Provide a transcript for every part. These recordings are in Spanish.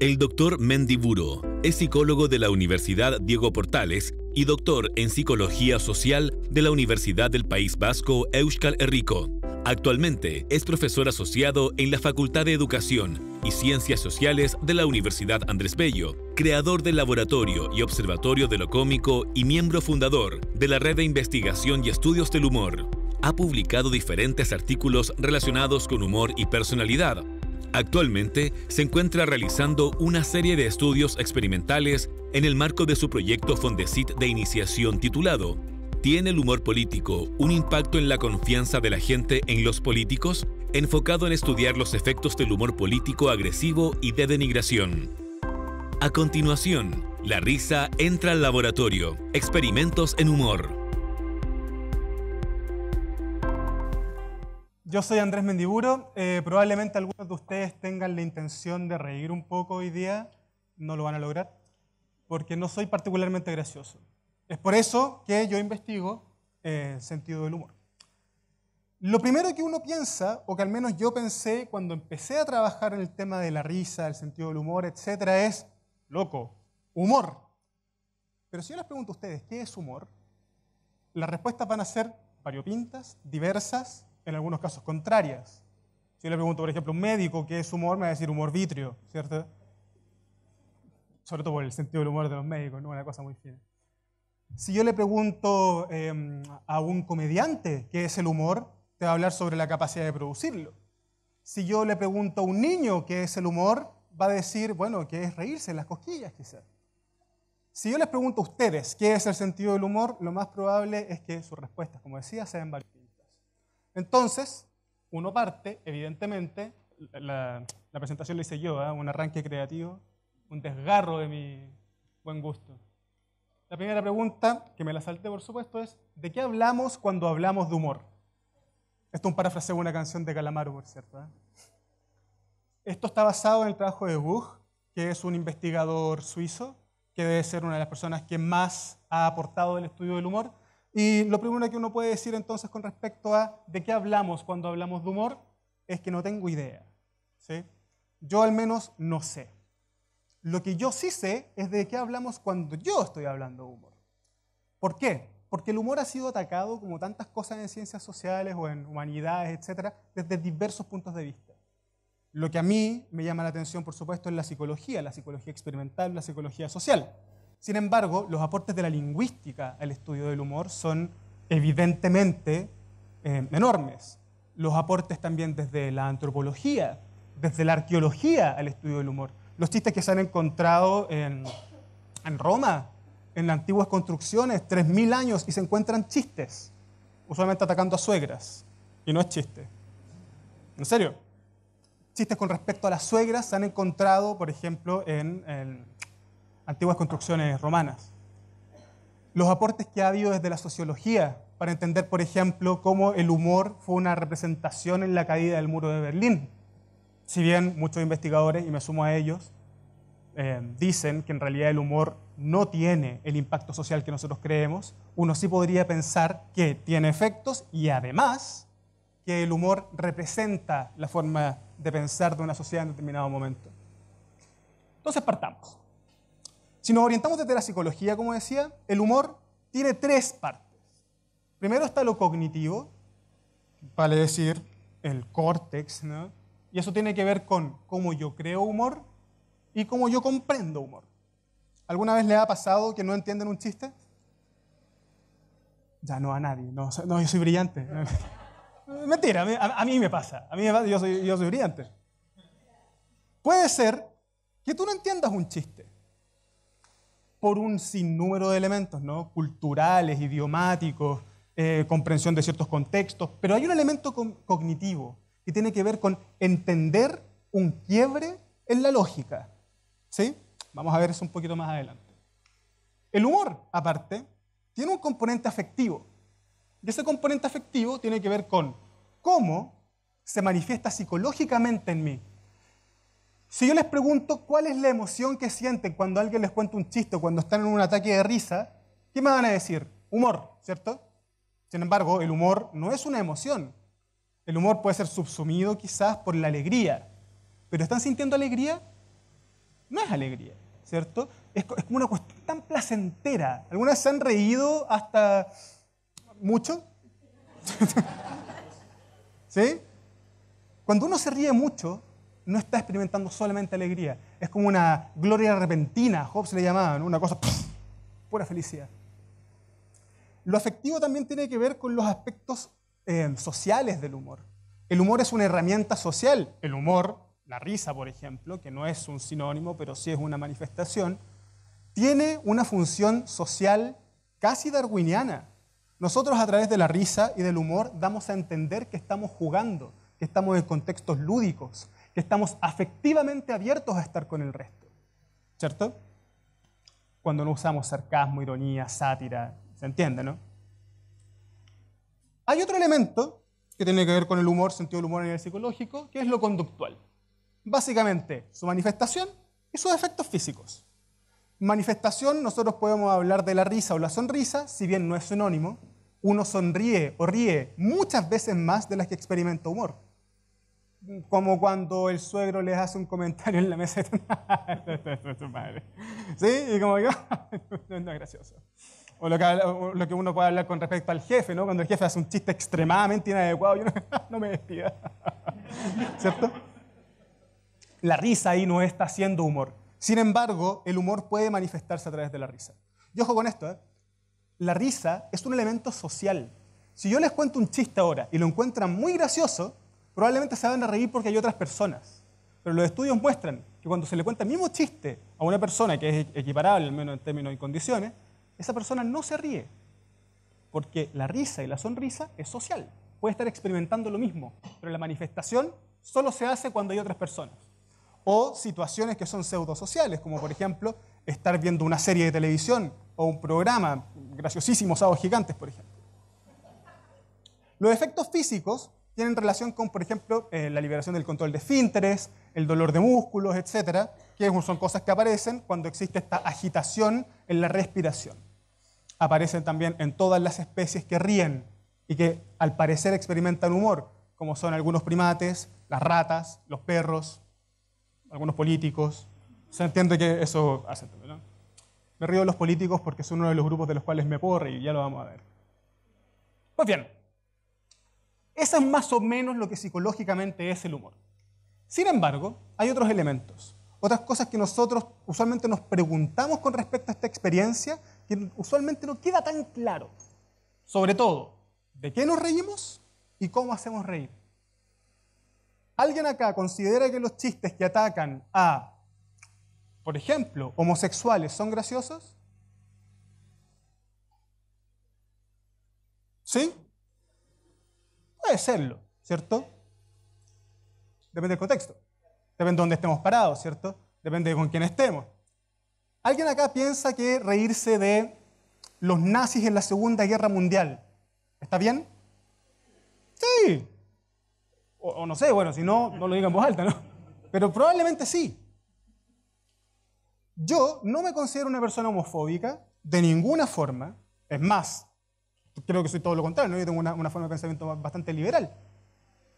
El doctor Mendiburo es psicólogo de la Universidad Diego Portales y doctor en Psicología Social de la Universidad del País Vasco Euskal Herriko. Actualmente es profesor asociado en la Facultad de Educación y Ciencias Sociales de la Universidad Andrés Bello, creador del Laboratorio y Observatorio de lo Cómico y miembro fundador de la Red de Investigación y Estudios del Humor. Ha publicado diferentes artículos relacionados con humor y personalidad, Actualmente se encuentra realizando una serie de estudios experimentales en el marco de su proyecto Fondesit de iniciación titulado ¿Tiene el humor político un impacto en la confianza de la gente en los políticos? enfocado en estudiar los efectos del humor político agresivo y de denigración. A continuación, la risa entra al laboratorio. Experimentos en humor. Yo soy Andrés Mendiburo. Eh, probablemente algunos de ustedes tengan la intención de reír un poco hoy día. No lo van a lograr porque no soy particularmente gracioso. Es por eso que yo investigo eh, el sentido del humor. Lo primero que uno piensa, o que al menos yo pensé cuando empecé a trabajar en el tema de la risa, el sentido del humor, etcétera, es, loco, humor. Pero si yo les pregunto a ustedes, ¿qué es humor? Las respuestas van a ser variopintas, diversas, en algunos casos contrarias. Si yo le pregunto, por ejemplo, a un médico qué es humor, me va a decir humor vitrio, ¿cierto? Sobre todo por el sentido del humor de los médicos, ¿no? una cosa muy fina. Si yo le pregunto em, a un comediante qué es el humor, te va a hablar sobre la capacidad de producirlo. Si yo le pregunto a un niño qué es el humor, va a decir, bueno, que es reírse en las cosquillas, quizás. Si yo les pregunto a ustedes qué es el sentido del humor, lo más probable es que sus respuestas, como decía, sean variadas. Entonces, uno parte, evidentemente, la, presentación la hice yo, ¿ah? un arranque creativo, un desgarro de mi buen gusto. La primera pregunta, que me la salté por supuesto, es ¿de qué hablamos cuando hablamos de humor? Esto es un parafraseo de una canción de Calamaro, por cierto. ¿ah? Esto está basado en el trabajo de Buch, que es un investigador suizo, que debe ser una de las personas que más ha aportado del estudio del humor, y lo primero que uno puede decir entonces con respecto a de qué hablamos cuando hablamos de humor es que no tengo idea. ¿sí? Yo al menos no sé. Lo que yo sí sé es de qué hablamos cuando yo estoy hablando de humor. ¿Por qué? Porque el humor ha sido atacado, como tantas cosas en ciencias sociales o en humanidades, etcétera, desde diversos puntos de vista. Lo que a mí me llama la atención, por supuesto, es la psicología, la psicología experimental, la psicología social. Sin embargo, los aportes de la lingüística al estudio del humor son evidentemente eh, enormes. Los aportes también desde la antropología, desde la arqueología al estudio del humor. Los chistes que se han encontrado en, Roma, en las antiguas construcciones, 3.000 años, y se encuentran chistes, usualmente atacando a suegras, y no es chiste. En serio, chistes con respecto a las suegras se han encontrado, por ejemplo, en antiguas construcciones romanas. Los aportes que ha habido desde la sociología para entender, por ejemplo, cómo el humor fue una representación en la caída del muro de Berlín. Si bien muchos investigadores, y me sumo a ellos, eh, dicen que en realidad el humor no tiene el impacto social que nosotros creemos, uno sí podría pensar que tiene efectos y además que el humor representa la forma de pensar de una sociedad en determinado momento. Entonces partamos. Si nos orientamos desde la psicología, como decía, el humor tiene tres partes. Primero está lo cognitivo, vale decir, el córtex, ¿no? Y eso tiene que ver con cómo yo creo humor y cómo yo comprendo humor. ¿Alguna vez le ha pasado que no entienden un chiste? Ya no a nadie, no, yo soy brillante. Mentira, a, mí me pasa, a mí me pasa, yo soy brillante. Puede ser que tú no entiendas un chiste, por un sinnúmero de elementos, ¿no? culturales, idiomáticos, eh, comprensión de ciertos contextos, pero hay un elemento cognitivo que tiene que ver con entender un quiebre en la lógica. ¿Sí? Vamos a ver eso un poquito más adelante. El humor, aparte, tiene un componente afectivo. Y ese componente afectivo tiene que ver con cómo se manifiesta psicológicamente en mí. Si yo les pregunto cuál es la emoción que sienten cuando alguien les cuenta un chiste, cuando están en un ataque de risa, ¿qué me van a decir? Humor, ¿cierto? Sin embargo, el humor no es una emoción. El humor puede ser subsumido quizás por la alegría. ¿Pero están sintiendo alegría? No es alegría, ¿cierto? Es, como una cuestión tan placentera. ¿Algunas se han reído hasta mucho? ¿Sí? Cuando uno se ríe mucho, no está experimentando solamente alegría, es como una gloria repentina, Job le llamaba, una cosa pura felicidad. Lo afectivo también tiene que ver con los aspectos eh, sociales del humor. El humor es una herramienta social, el humor, la risa por ejemplo, que no es un sinónimo, pero sí es una manifestación, tiene una función social casi darwiniana. Nosotros a través de la risa y del humor damos a entender que estamos jugando, que estamos en contextos lúdicos, que estamos afectivamente abiertos a estar con el resto, ¿cierto? Cuando no usamos sarcasmo, ironía, sátira, ¿se entiende, no? Hay otro elemento que tiene que ver con el humor, sentido del humor a nivel psicológico, que es lo conductual. Básicamente, su manifestación y sus efectos físicos. Manifestación, nosotros podemos hablar de la risa o la sonrisa, si bien no es sinónimo, uno sonríe o ríe muchas veces más de las que experimenta humor como cuando el suegro les hace un comentario en la mesa de tu madre. ¿Sí? Y como yo, no es gracioso. O lo, que, uno puede hablar con respecto al jefe, ¿no? Cuando el jefe hace un chiste extremadamente inadecuado, yo no, me despida. ¿Cierto? La risa ahí no está haciendo humor. Sin embargo, el humor puede manifestarse a través de la risa. Y ojo con esto, ¿eh? La risa es un elemento social. Si yo les cuento un chiste ahora y lo encuentran muy gracioso, probablemente se van a reír porque hay otras personas. Pero los estudios muestran que cuando se le cuenta el mismo chiste a una persona que es equiparable, al menos en términos y condiciones, esa persona no se ríe. Porque la risa y la sonrisa es social. Puede estar experimentando lo mismo, pero la manifestación solo se hace cuando hay otras personas. O situaciones que son pseudo-sociales, como por ejemplo estar viendo una serie de televisión o un programa, graciosísimos sábados gigantes, por ejemplo. Los efectos físicos tienen relación con, por ejemplo, eh, la liberación del control de esfínteres, el dolor de músculos, etcétera, que son cosas que aparecen cuando existe esta agitación en la respiración. Aparecen también en todas las especies que ríen y que al parecer experimentan humor, como son algunos primates, las ratas, los perros, algunos políticos. Se entiende que eso hace. Me río de los políticos porque son uno de los grupos de los cuales me puedo y ya lo vamos a ver. Pues bien, eso es más o menos lo que psicológicamente es el humor. Sin embargo, hay otros elementos, otras cosas que nosotros usualmente nos preguntamos con respecto a esta experiencia que usualmente no queda tan claro. Sobre todo, ¿de qué nos reímos y cómo hacemos reír? ¿Alguien acá considera que los chistes que atacan a, por ejemplo, homosexuales son graciosos? ¿Sí? Puede serlo, ¿cierto? Depende del contexto. Depende de dónde estemos parados, ¿cierto? Depende de con quién estemos. ¿Alguien acá piensa que reírse de los nazis en la Segunda Guerra Mundial está bien? Sí. O, no sé, bueno, si no, no lo digan en voz alta, ¿no? Pero probablemente sí. Yo no me considero una persona homofóbica de ninguna forma. Es más, creo que soy todo lo contrario, yo tengo una, forma de pensamiento bastante liberal.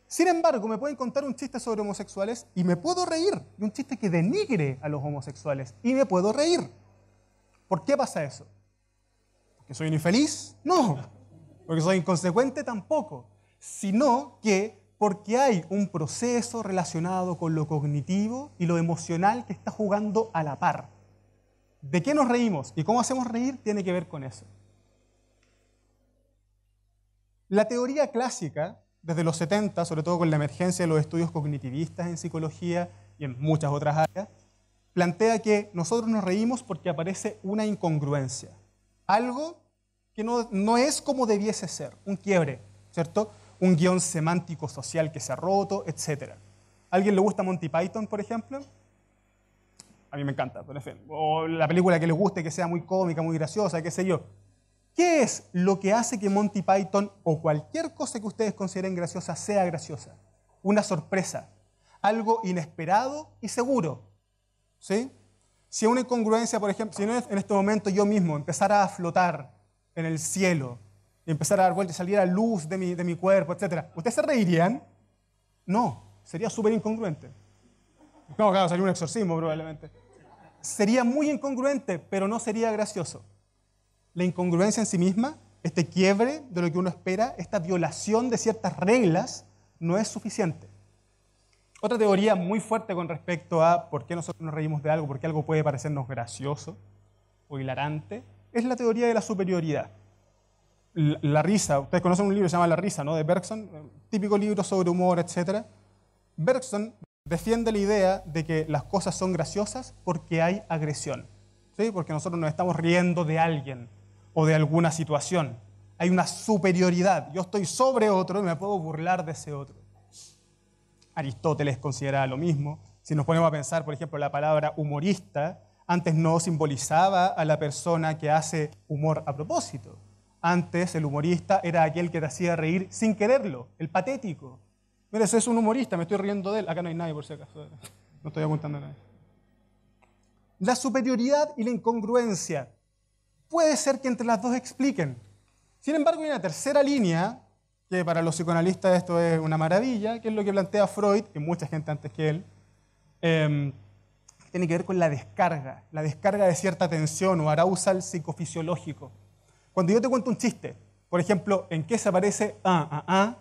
Sin embargo, me pueden contar un chiste sobre homosexuales y me puedo reír, y un chiste que denigre a los homosexuales, y me puedo reír. ¿Por qué pasa eso? ¿Porque soy un infeliz? No. ¿Porque soy inconsecuente? Tampoco. Sino que porque hay un proceso relacionado con lo cognitivo y lo emocional que está jugando a la par. ¿De qué nos reímos y cómo hacemos reír tiene que ver con eso? La teoría clásica, desde los 70, sobre todo con la emergencia de los estudios cognitivistas en psicología y en muchas otras áreas, plantea que nosotros nos reímos porque aparece una incongruencia, algo que no, es como debiese ser, un quiebre, ¿cierto? Un guión semántico social que se ha roto, etc. ¿A ¿Alguien le gusta Monty Python, por ejemplo? A mí me encanta, por ejemplo, O la película que le guste, que sea muy cómica, muy graciosa, qué sé yo. ¿Qué es lo que hace que Monty Python o cualquier cosa que ustedes consideren graciosa sea graciosa? Una sorpresa, algo inesperado y seguro. ¿Sí? Si una incongruencia, por ejemplo, si en este momento yo mismo empezara a flotar en el cielo y empezara a dar vueltas y saliera luz de mi, de mi cuerpo, etc., ¿ustedes se reirían? No, sería súper incongruente. No, claro, sería un exorcismo probablemente. Sería muy incongruente, pero no sería gracioso la incongruencia en sí misma, este quiebre de lo que uno espera, esta violación de ciertas reglas, no es suficiente. Otra teoría muy fuerte con respecto a por qué nosotros nos reímos de algo, por qué algo puede parecernos gracioso o hilarante, es la teoría de la superioridad. La, risa, ustedes conocen un libro que se llama La risa, ¿no? De Bergson, típico libro sobre humor, etc. Bergson defiende la idea de que las cosas son graciosas porque hay agresión, ¿sí? Porque nosotros nos estamos riendo de alguien, o de alguna situación. Hay una superioridad. Yo estoy sobre otro y me puedo burlar de ese otro. Aristóteles consideraba lo mismo. Si nos ponemos a pensar, por ejemplo, la palabra humorista, antes no simbolizaba a la persona que hace humor a propósito. Antes el humorista era aquel que te hacía reír sin quererlo, el patético. Mira, ese es un humorista, me estoy riendo de él. Acá no hay nadie, por si acaso. No estoy apuntando a nadie. La superioridad y la incongruencia puede ser que entre las dos expliquen. Sin embargo, hay una tercera línea, que para los psicoanalistas esto es una maravilla, que es lo que plantea Freud, y mucha gente antes que él, eh, tiene que ver con la descarga, la descarga de cierta tensión o arousal psicofisiológico. Cuando yo te cuento un chiste, por ejemplo, ¿en qué se aparece ah, ah, ah?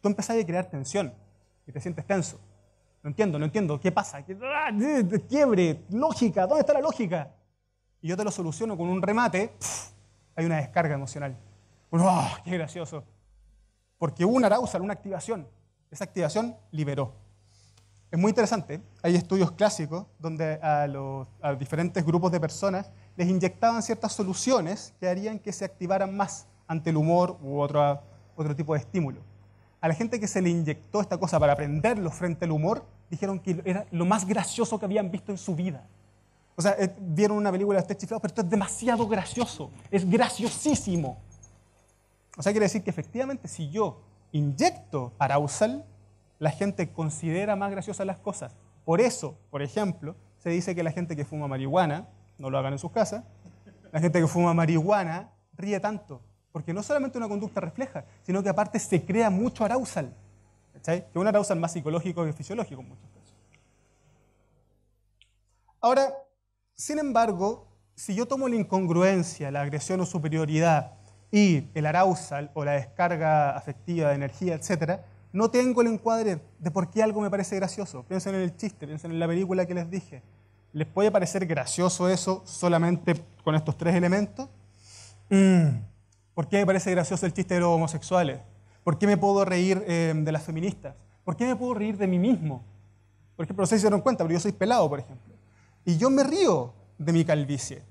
Tú empezás a crear tensión y te sientes tenso. No entiendo, no entiendo, ¿qué pasa? ¿Qué, ¡Ah! quiebre, lógica, ¿dónde está la lógica? y yo te lo soluciono con un remate, hay una descarga emocional. Ah, ¡Qué gracioso! Porque hubo una arousal, una activación. Esa activación liberó. Es muy interesante. Hay estudios clásicos donde a, diferentes grupos de personas les inyectaban ciertas soluciones que harían que se activaran más ante el humor u otro, otro tipo de estímulo. A la gente que se le inyectó esta cosa para aprenderlo frente al humor, dijeron que era lo más gracioso que habían visto en su vida. O sea, eh, vieron una película de este pero esto es demasiado gracioso. Es graciosísimo. O sea, quiere decir que efectivamente si yo inyecto parausal, la gente considera más graciosas las cosas. Por eso, por ejemplo, se dice que la gente que fuma marihuana, no lo hagan en sus casas, la gente que fuma marihuana ríe tanto, porque no solamente una conducta refleja, sino que aparte se crea mucho arausal. ¿cachai? que un arausal más psicológico que fisiológico en muchos casos. Ahora, sin embargo, si yo tomo la incongruencia, la agresión o superioridad y el arousal o la descarga afectiva de energía, etc., no tengo el encuadre de por qué algo me parece gracioso. Piensen en el chiste, piensen en la película que les dije. ¿Les puede parecer gracioso eso solamente con estos tres elementos? Mm. ¿Por qué me parece gracioso el chiste de los homosexuales? ¿Por qué me puedo reír eh, de las feministas? ¿Por qué me puedo reír de mí mismo? Por ejemplo, no sé si se dieron cuenta, pero yo soy pelado, por ejemplo. Y yo me río de mi calvicie,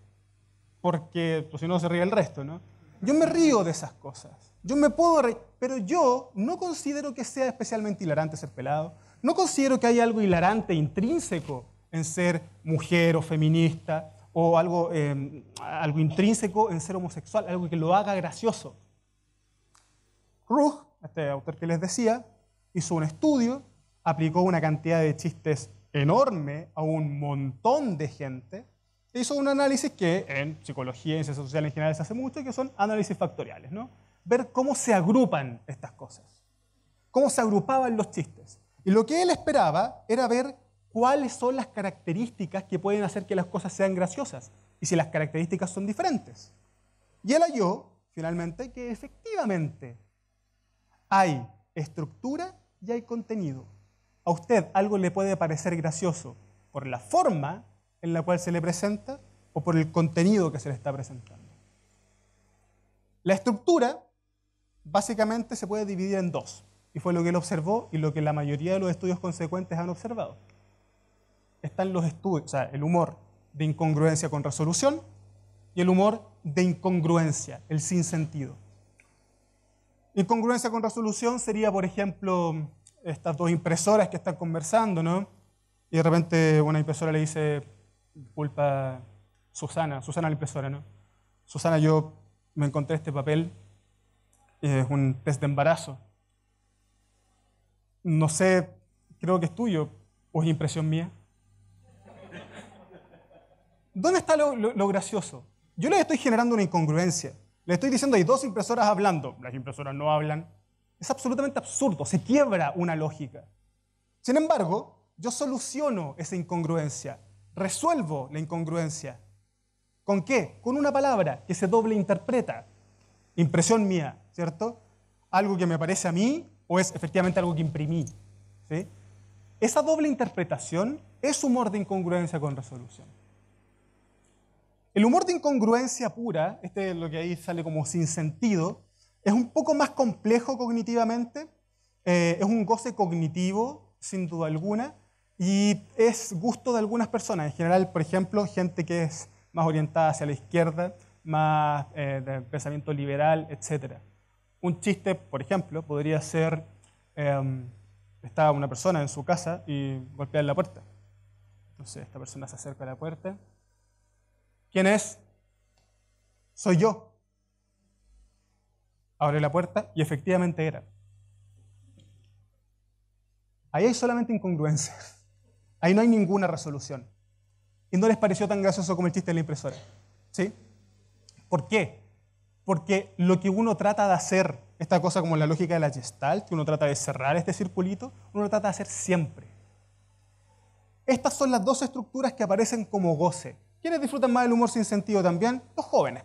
porque pues, si no se ríe el resto, ¿no? Yo me río de esas cosas. Yo me puedo reír, pero yo no considero que sea especialmente hilarante ser pelado. No considero que haya algo hilarante, intrínseco, en ser mujer o feminista, o algo, em, algo intrínseco en ser homosexual, algo que lo haga gracioso. Rugg, este autor que les decía, hizo un estudio, aplicó una cantidad de chistes enorme a un montón de gente, hizo un análisis que en psicología y en ciencias sociales en general se hace mucho, que son análisis factoriales, ¿no? Ver cómo se agrupan estas cosas, cómo se agrupaban los chistes. Y lo que él esperaba era ver cuáles son las características que pueden hacer que las cosas sean graciosas y si las características son diferentes. Y él halló, finalmente, que efectivamente hay estructura y hay contenido a usted algo le puede parecer gracioso por la forma en la cual se le presenta o por el contenido que se le está presentando. La estructura básicamente se puede dividir en dos, y fue lo que él observó y lo que la mayoría de los estudios consecuentes han observado. Están los estudios, o sea, el humor de incongruencia con resolución y el humor de incongruencia, el sin sentido. Incongruencia con resolución sería, por ejemplo, estas dos impresoras que están conversando, ¿no? Y de repente una impresora le dice, culpa Susana, Susana la impresora, ¿no? Susana, yo me encontré este papel, es un test de embarazo. No sé, creo que es tuyo, o es impresión mía. ¿Dónde está lo, gracioso? Yo le estoy generando una incongruencia. Le estoy diciendo, hay dos impresoras hablando. Las impresoras no hablan. Es absolutamente absurdo, se quiebra una lógica. Sin embargo, yo soluciono esa incongruencia, resuelvo la incongruencia. ¿Con qué? Con una palabra que se doble interpreta. Impresión mía, ¿cierto? Algo que me parece a mí o es efectivamente algo que imprimí. Esa doble interpretación es humor de incongruencia con resolución. El humor de incongruencia pura, este es lo que ahí sale como sin sentido, es un poco más complejo cognitivamente, eh, es un goce cognitivo, sin duda alguna, y es gusto de algunas personas. En general, por ejemplo, gente que es más orientada hacia la izquierda, más eh, de pensamiento liberal, etc. Un chiste, por ejemplo, podría ser, em, estaba una persona en su casa y golpea la puerta. Entonces, esta persona se acerca a la puerta. ¿Quién es? Soy yo abre la puerta y efectivamente era. Ahí hay solamente incongruencias. Ahí no hay ninguna resolución. Y no les pareció tan gracioso como el chiste de la impresora. ¿Sí? ¿Por qué? Porque lo que uno trata de hacer, esta cosa como la lógica de la gestalt, que uno trata de cerrar este circulito, uno lo trata de hacer siempre. Estas son las dos estructuras que aparecen como goce. ¿Quiénes disfrutan más del humor sin sentido también? Los jóvenes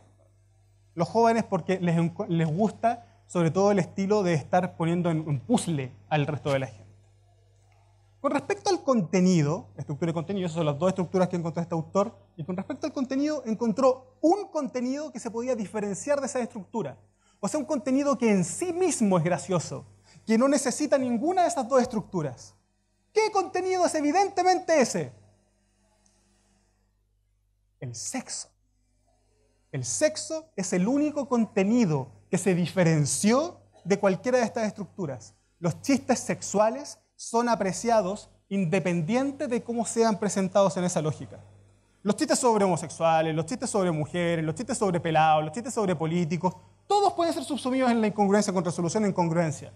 los jóvenes porque les, gusta sobre todo el estilo de estar poniendo en, un puzzle al resto de la gente. Con respecto al contenido, estructura y contenido, esas son las dos estructuras que encontró este autor, y con respecto al contenido, encontró un contenido que se podía diferenciar de esa estructura. O sea, un contenido que en sí mismo es gracioso, que no necesita ninguna de esas dos estructuras. ¿Qué contenido es evidentemente ese? El sexo. El sexo es el único contenido que se diferenció de cualquiera de estas estructuras. Los chistes sexuales son apreciados independiente de cómo sean presentados en esa lógica. Los chistes sobre homosexuales, los chistes sobre mujeres, los chistes sobre pelados, los chistes sobre políticos, todos pueden ser subsumidos en la incongruencia con resolución de incongruencia.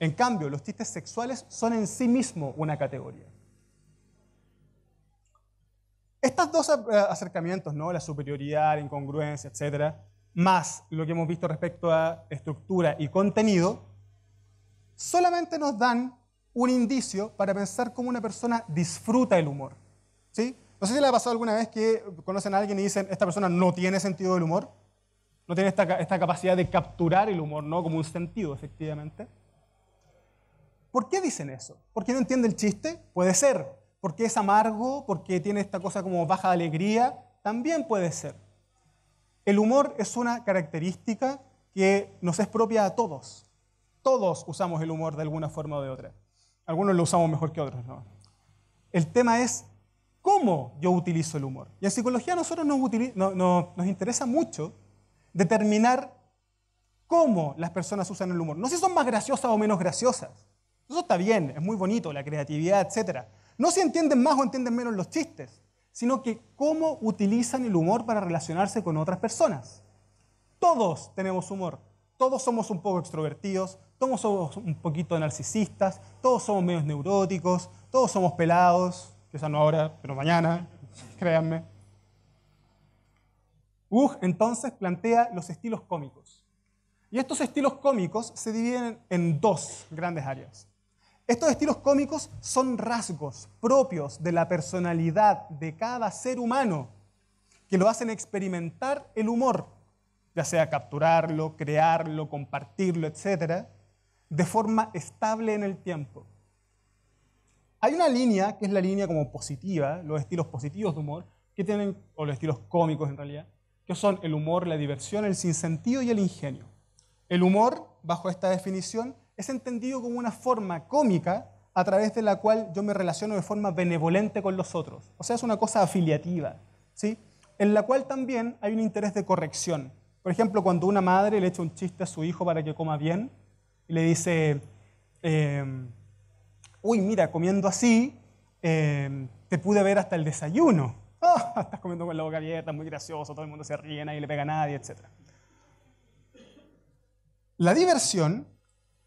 En cambio, los chistes sexuales son en sí mismo una categoría. Estos dos eh, acercamientos, ¿no? la superioridad, la incongruencia, etcétera, más lo que hemos visto respecto a estructura y contenido, solamente nos dan un indicio para pensar cómo una persona disfruta el humor. ¿sí? No sé si le ha pasado alguna vez que conocen a alguien y dicen, esta persona no tiene sentido del humor, no tiene esta, capacidad de capturar el humor ¿no? como un sentido, efectivamente. ¿Por qué dicen eso? ¿Por qué no entiende el chiste? Puede ser, porque es amargo, porque tiene esta cosa como baja de alegría, también puede ser. El humor es una característica que nos es propia a todos. Todos usamos el humor de alguna forma o de otra. Algunos lo usamos mejor que otros, ¿no? El tema es cómo yo utilizo el humor. Y en psicología a nosotros nos, nos interesa mucho determinar cómo las personas usan el humor. No si son más graciosas o menos graciosas. Eso está bien, es muy bonito, la creatividad, etcétera. No si entienden más o entienden menos los chistes, sino que cómo utilizan el humor para relacionarse con otras personas. Todos tenemos humor, todos somos un poco extrovertidos, todos somos un poquito narcisistas, todos somos medios neuróticos, todos somos pelados, quizás no ahora, pero mañana, créanme. Ugh entonces plantea los estilos cómicos. Y estos estilos cómicos se dividen en dos grandes áreas. Estos estilos cómicos son rasgos propios de la personalidad de cada ser humano que lo hacen experimentar el humor, ya sea capturarlo, crearlo, compartirlo, etc., de forma estable en el tiempo. Hay una línea, que es la línea como positiva, los estilos positivos de humor, que tienen, o los estilos cómicos en realidad, que son el humor, la diversión, el sinsentido y el ingenio. El humor, bajo esta definición, es entendido como una forma cómica a través de la cual yo me relaciono de forma benevolente con los otros. O sea, es una cosa afiliativa, ¿sí? En la cual también hay un interés de corrección. Por ejemplo, cuando una madre le echa un chiste a su hijo para que coma bien y le dice, em, uy, mira, comiendo así, em, te pude ver hasta el desayuno. Ah, estás comiendo con la boca abierta, muy gracioso, todo el mundo se ríe, nadie le pega a nadie, etc. La diversión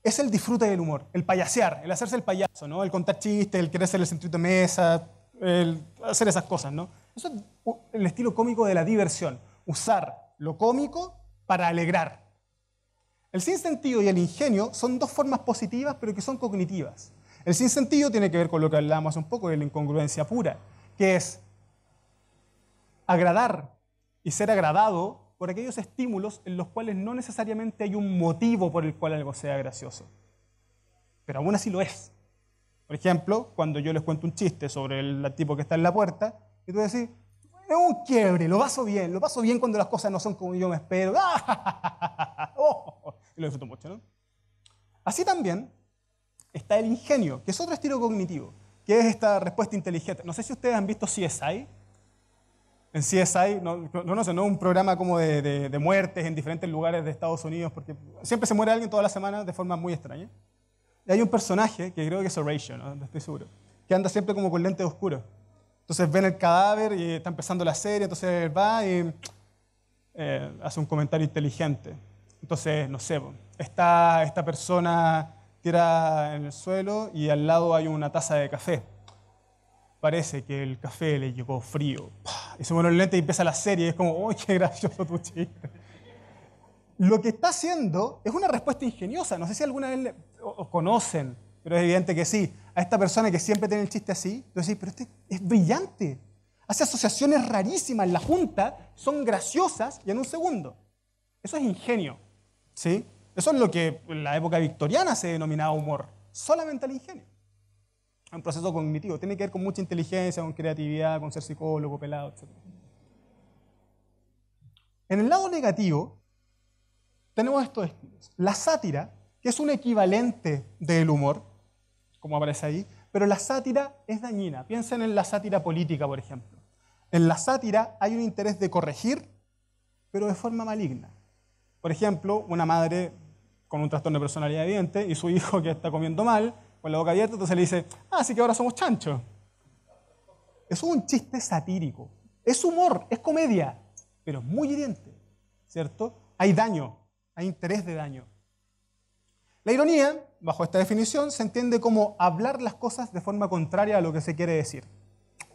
es el disfrute del humor, el payasear, el hacerse el payaso, ¿no? El contar chistes, el querer ser el centrito de mesa, el hacer esas cosas, ¿no? Eso es el estilo cómico de la diversión, usar lo cómico para alegrar. El sinsentido y el ingenio son dos formas positivas, pero que son cognitivas. El sinsentido tiene que ver con lo que hablábamos hace un poco de la incongruencia pura, que es agradar y ser agradado por aquellos estímulos en los cuales no necesariamente hay un motivo por el cual algo sea gracioso. Pero aún así lo es. Por ejemplo, cuando yo les cuento un chiste sobre el tipo que está en la puerta, y tú decís, es un quiebre, lo paso bien, lo paso bien cuando las cosas no son como yo me espero. Oh, y lo disfruto mucho, ¿no? Así también está el ingenio, que es otro estilo cognitivo, que es esta respuesta inteligente. No sé si ustedes han visto si es ahí en CSI, no, no, no sé, un programa como de, muertes en diferentes lugares de Estados Unidos, porque siempre se muere alguien toda la semana de forma muy extraña. Y hay un personaje, que creo que es Horatio, ¿no? estoy seguro, que anda siempre como con lentes oscuros. Entonces ven el cadáver y está empezando la serie, entonces va y eh, hace un comentario inteligente. Entonces, no sé, está esta persona tira en el suelo y al lado hay una taza de café parece que el café le llegó frío. Y se pone el lente y empieza la serie. Y es como, ¡ay, oh, qué gracioso tu chiste! Lo que está haciendo es una respuesta ingeniosa. No sé si alguna vez le, conocen, pero es evidente que sí. A esta persona que siempre tiene el chiste así, entonces pero este es brillante. Hace asociaciones rarísimas en la junta, son graciosas y en un segundo. Eso es ingenio. ¿sí? Eso es lo que en la época victoriana se denominaba humor. Solamente el ingenio un proceso cognitivo. Tiene que ver con mucha inteligencia, con creatividad, con ser psicólogo, pelado, etc. En el lado negativo, tenemos esto La sátira, que es un equivalente del humor, como aparece ahí, pero la sátira es dañina. Piensen en la sátira política, por ejemplo. En la sátira hay un interés de corregir, pero de forma maligna. Por ejemplo, una madre con un trastorno de personalidad evidente y su hijo que está comiendo mal con la boca abierta, entonces le dice, ah, así que ahora somos chanchos. Es un chiste satírico, es humor, es comedia, pero muy hiriente, ¿cierto? Hay daño, hay interés de daño. La ironía, bajo esta definición, se entiende como hablar las cosas de forma contraria a lo que se quiere decir.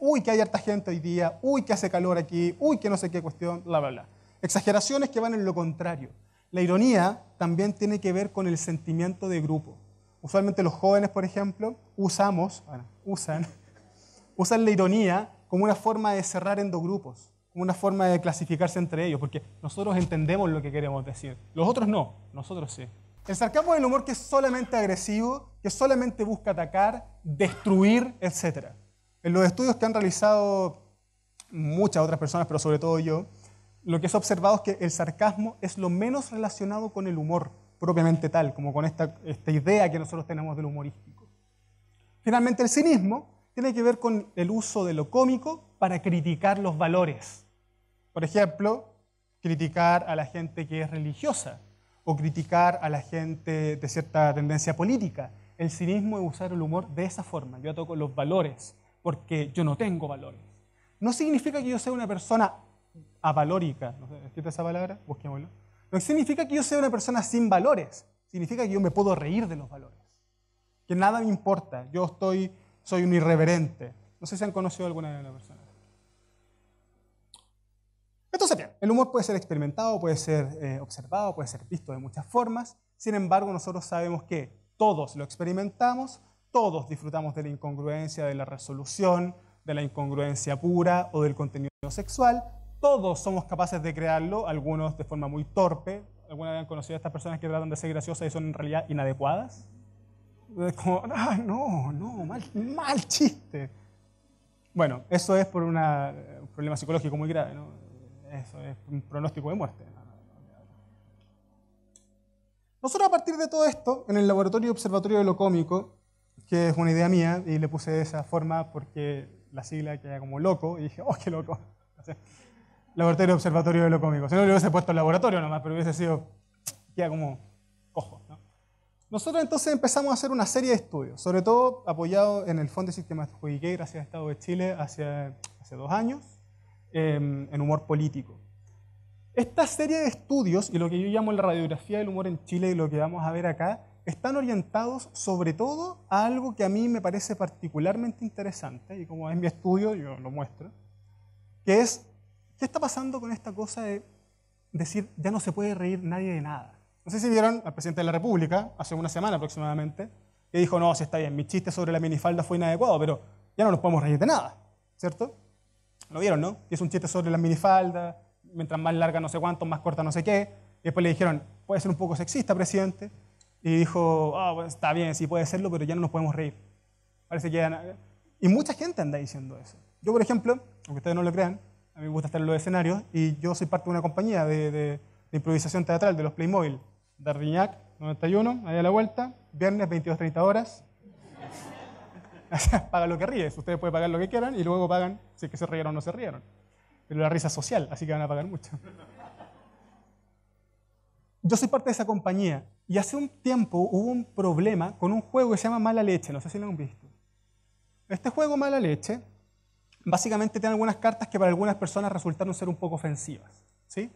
Uy, que hay harta gente hoy día, uy, que hace calor aquí, uy, que no sé qué cuestión, bla, bla, bla. Exageraciones que van en lo contrario. La ironía también tiene que ver con el sentimiento de grupo. Usualmente los jóvenes, por ejemplo, usamos, usan, usan la ironía como una forma de cerrar en dos grupos, como una forma de clasificarse entre ellos, porque nosotros entendemos lo que queremos decir. Los otros no, nosotros sí. El sarcasmo es el humor que es solamente agresivo, que solamente busca atacar, destruir, etc. En los estudios que han realizado muchas otras personas, pero sobre todo yo, lo que es observado es que el sarcasmo es lo menos relacionado con el humor propiamente tal, como con esta, idea que nosotros tenemos del humorístico. Finalmente, el cinismo tiene que ver con el uso de lo cómico para criticar los valores. Por ejemplo, criticar a la gente que es religiosa o criticar a la gente de cierta tendencia política. El cinismo es usar el humor de esa forma. Yo toco los valores porque yo no tengo valores. No significa que yo sea una persona avalórica. ¿No esa palabra? Busquémoslo no significa que yo sea una persona sin valores, significa que yo me puedo reír de los valores, que nada me importa, yo estoy, soy un irreverente. No sé si han conocido alguna de las personas. Entonces, bien, el humor puede ser experimentado, puede ser eh, observado, puede ser visto de muchas formas. Sin embargo, nosotros sabemos que todos lo experimentamos, todos disfrutamos de la incongruencia, de la resolución, de la incongruencia pura o del contenido sexual, todos somos capaces de crearlo, algunos de forma muy torpe. ¿Alguna vez han conocido a estas personas que tratan de ser graciosas y son en realidad inadecuadas? como, ah, no, no, mal, chiste. Bueno, eso es por eh, un problema psicológico muy grave, ¿no? Eso es un pronóstico de muerte. Nosotros a partir de todo esto, en el laboratorio observatorio de lo cómico, que es una idea mía, y le puse de esa forma porque la sigla queda como loco, y dije, oh, qué loco. laboratorio observatorio de lo cómico. Si no, le hubiese puesto laboratorio nomás, pero hubiese sido, ya como cojo. ¿no? Nosotros entonces empezamos a hacer una serie de estudios, sobre todo apoyado en el Fondo de Sistemas de gracias al Estado de Chile, hace, hace dos años, em, en humor político. Esta serie de estudios, y lo que yo llamo la radiografía del humor en Chile y lo que vamos a ver acá, están orientados sobre todo a algo que a mí me parece particularmente interesante, y como es mi estudio, yo lo muestro, que es ¿Qué está pasando con esta cosa de decir ya no se puede reír nadie de nada? No sé si vieron al presidente de la República hace una semana aproximadamente, que dijo, no, sí está bien, mi chiste sobre la minifalda fue inadecuado, pero ya no nos podemos reír de nada, ¿cierto? Lo vieron, ¿no? Y es un chiste sobre las minifaldas, mientras más larga no sé cuánto, más corta no sé qué. Y después le dijeron, puede ser un poco sexista, presidente. Y dijo, ah, está bien, sí puede serlo, pero ya no nos podemos reír. Parece que Y mucha gente anda diciendo eso. Yo, por ejemplo, aunque ustedes no lo crean, a mí me gusta estar en los escenarios, y yo soy parte de una compañía de, improvisación teatral, de los Playmobil, Dardignac, 91, ahí a la vuelta, viernes 22.30 horas. Paga lo que ríes, ustedes pueden pagar lo que quieran y luego pagan si es que se rieron o no se rieron. Pero la risa es social, así que van a pagar mucho. Yo soy parte de esa compañía y hace un tiempo hubo un problema con un juego que se llama Mala Leche, no sé si lo han visto. Este juego Mala Leche básicamente tiene algunas cartas que para algunas personas resultaron ser un poco ofensivas. ¿sí?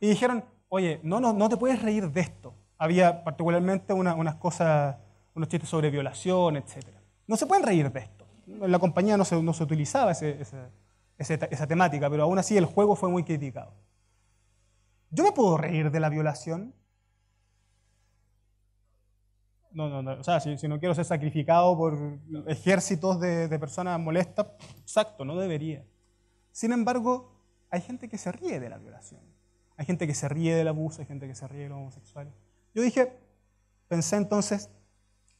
Y dijeron, oye, no, no, no te puedes reír de esto. Había particularmente unas cosas, unos chistes sobre violación, etc. No se pueden reír de esto. En la compañía no se, no se utilizaba esa, esa temática, pero aún así el juego fue muy criticado. Yo me puedo reír de la violación, no, no, O sea, si, no quiero ser sacrificado por ejércitos de, de, personas molestas, exacto, no debería. Sin embargo, hay gente que se ríe de la violación. Hay gente que se ríe del abuso, hay gente que se ríe de los homosexuales. Yo dije, pensé entonces,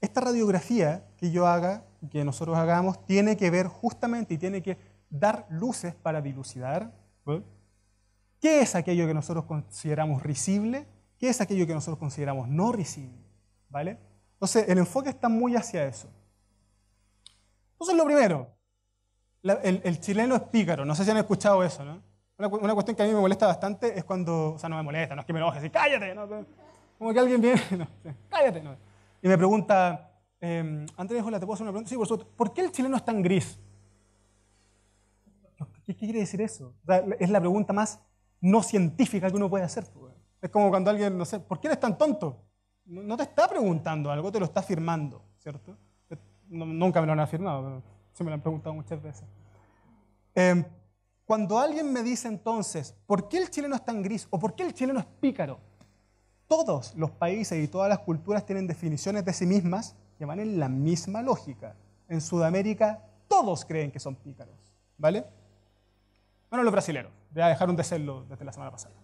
esta radiografía que yo haga, que nosotros hagamos, tiene que ver justamente y tiene que dar luces para dilucidar ¿eh? qué es aquello que nosotros consideramos risible, qué es aquello que nosotros consideramos no risible. ¿Vale? Entonces, el enfoque está muy hacia eso. Entonces, lo primero, el, chileno es pícaro, no sé si han escuchado eso, ¿no? Una, cuestión que a mí me molesta bastante es cuando, o sea, no me molesta, no es que me enoje, así, cállate, ¿no? como que alguien viene, cállate, Y me pregunta, em, Andrés, hola, ¿te puedo hacer una pregunta? Sí, por supuesto, ¿por qué el chileno es tan gris? ¿Qué, quiere decir eso? es la pregunta más no científica que uno puede hacer. Pues, es como cuando alguien, no sé, ¿por qué eres tan tonto? no te está preguntando algo, te lo está afirmando, ¿cierto? nunca me lo han afirmado, pero sí me lo han preguntado muchas veces. Em, cuando alguien me dice entonces, ¿por qué el chileno es tan gris o por qué el chileno es pícaro? Todos los países y todas las culturas tienen definiciones de sí mismas que van en la misma lógica. En Sudamérica todos creen que son pícaros, ¿vale? Bueno, los brasileños, a dejaron de serlo desde la semana pasada.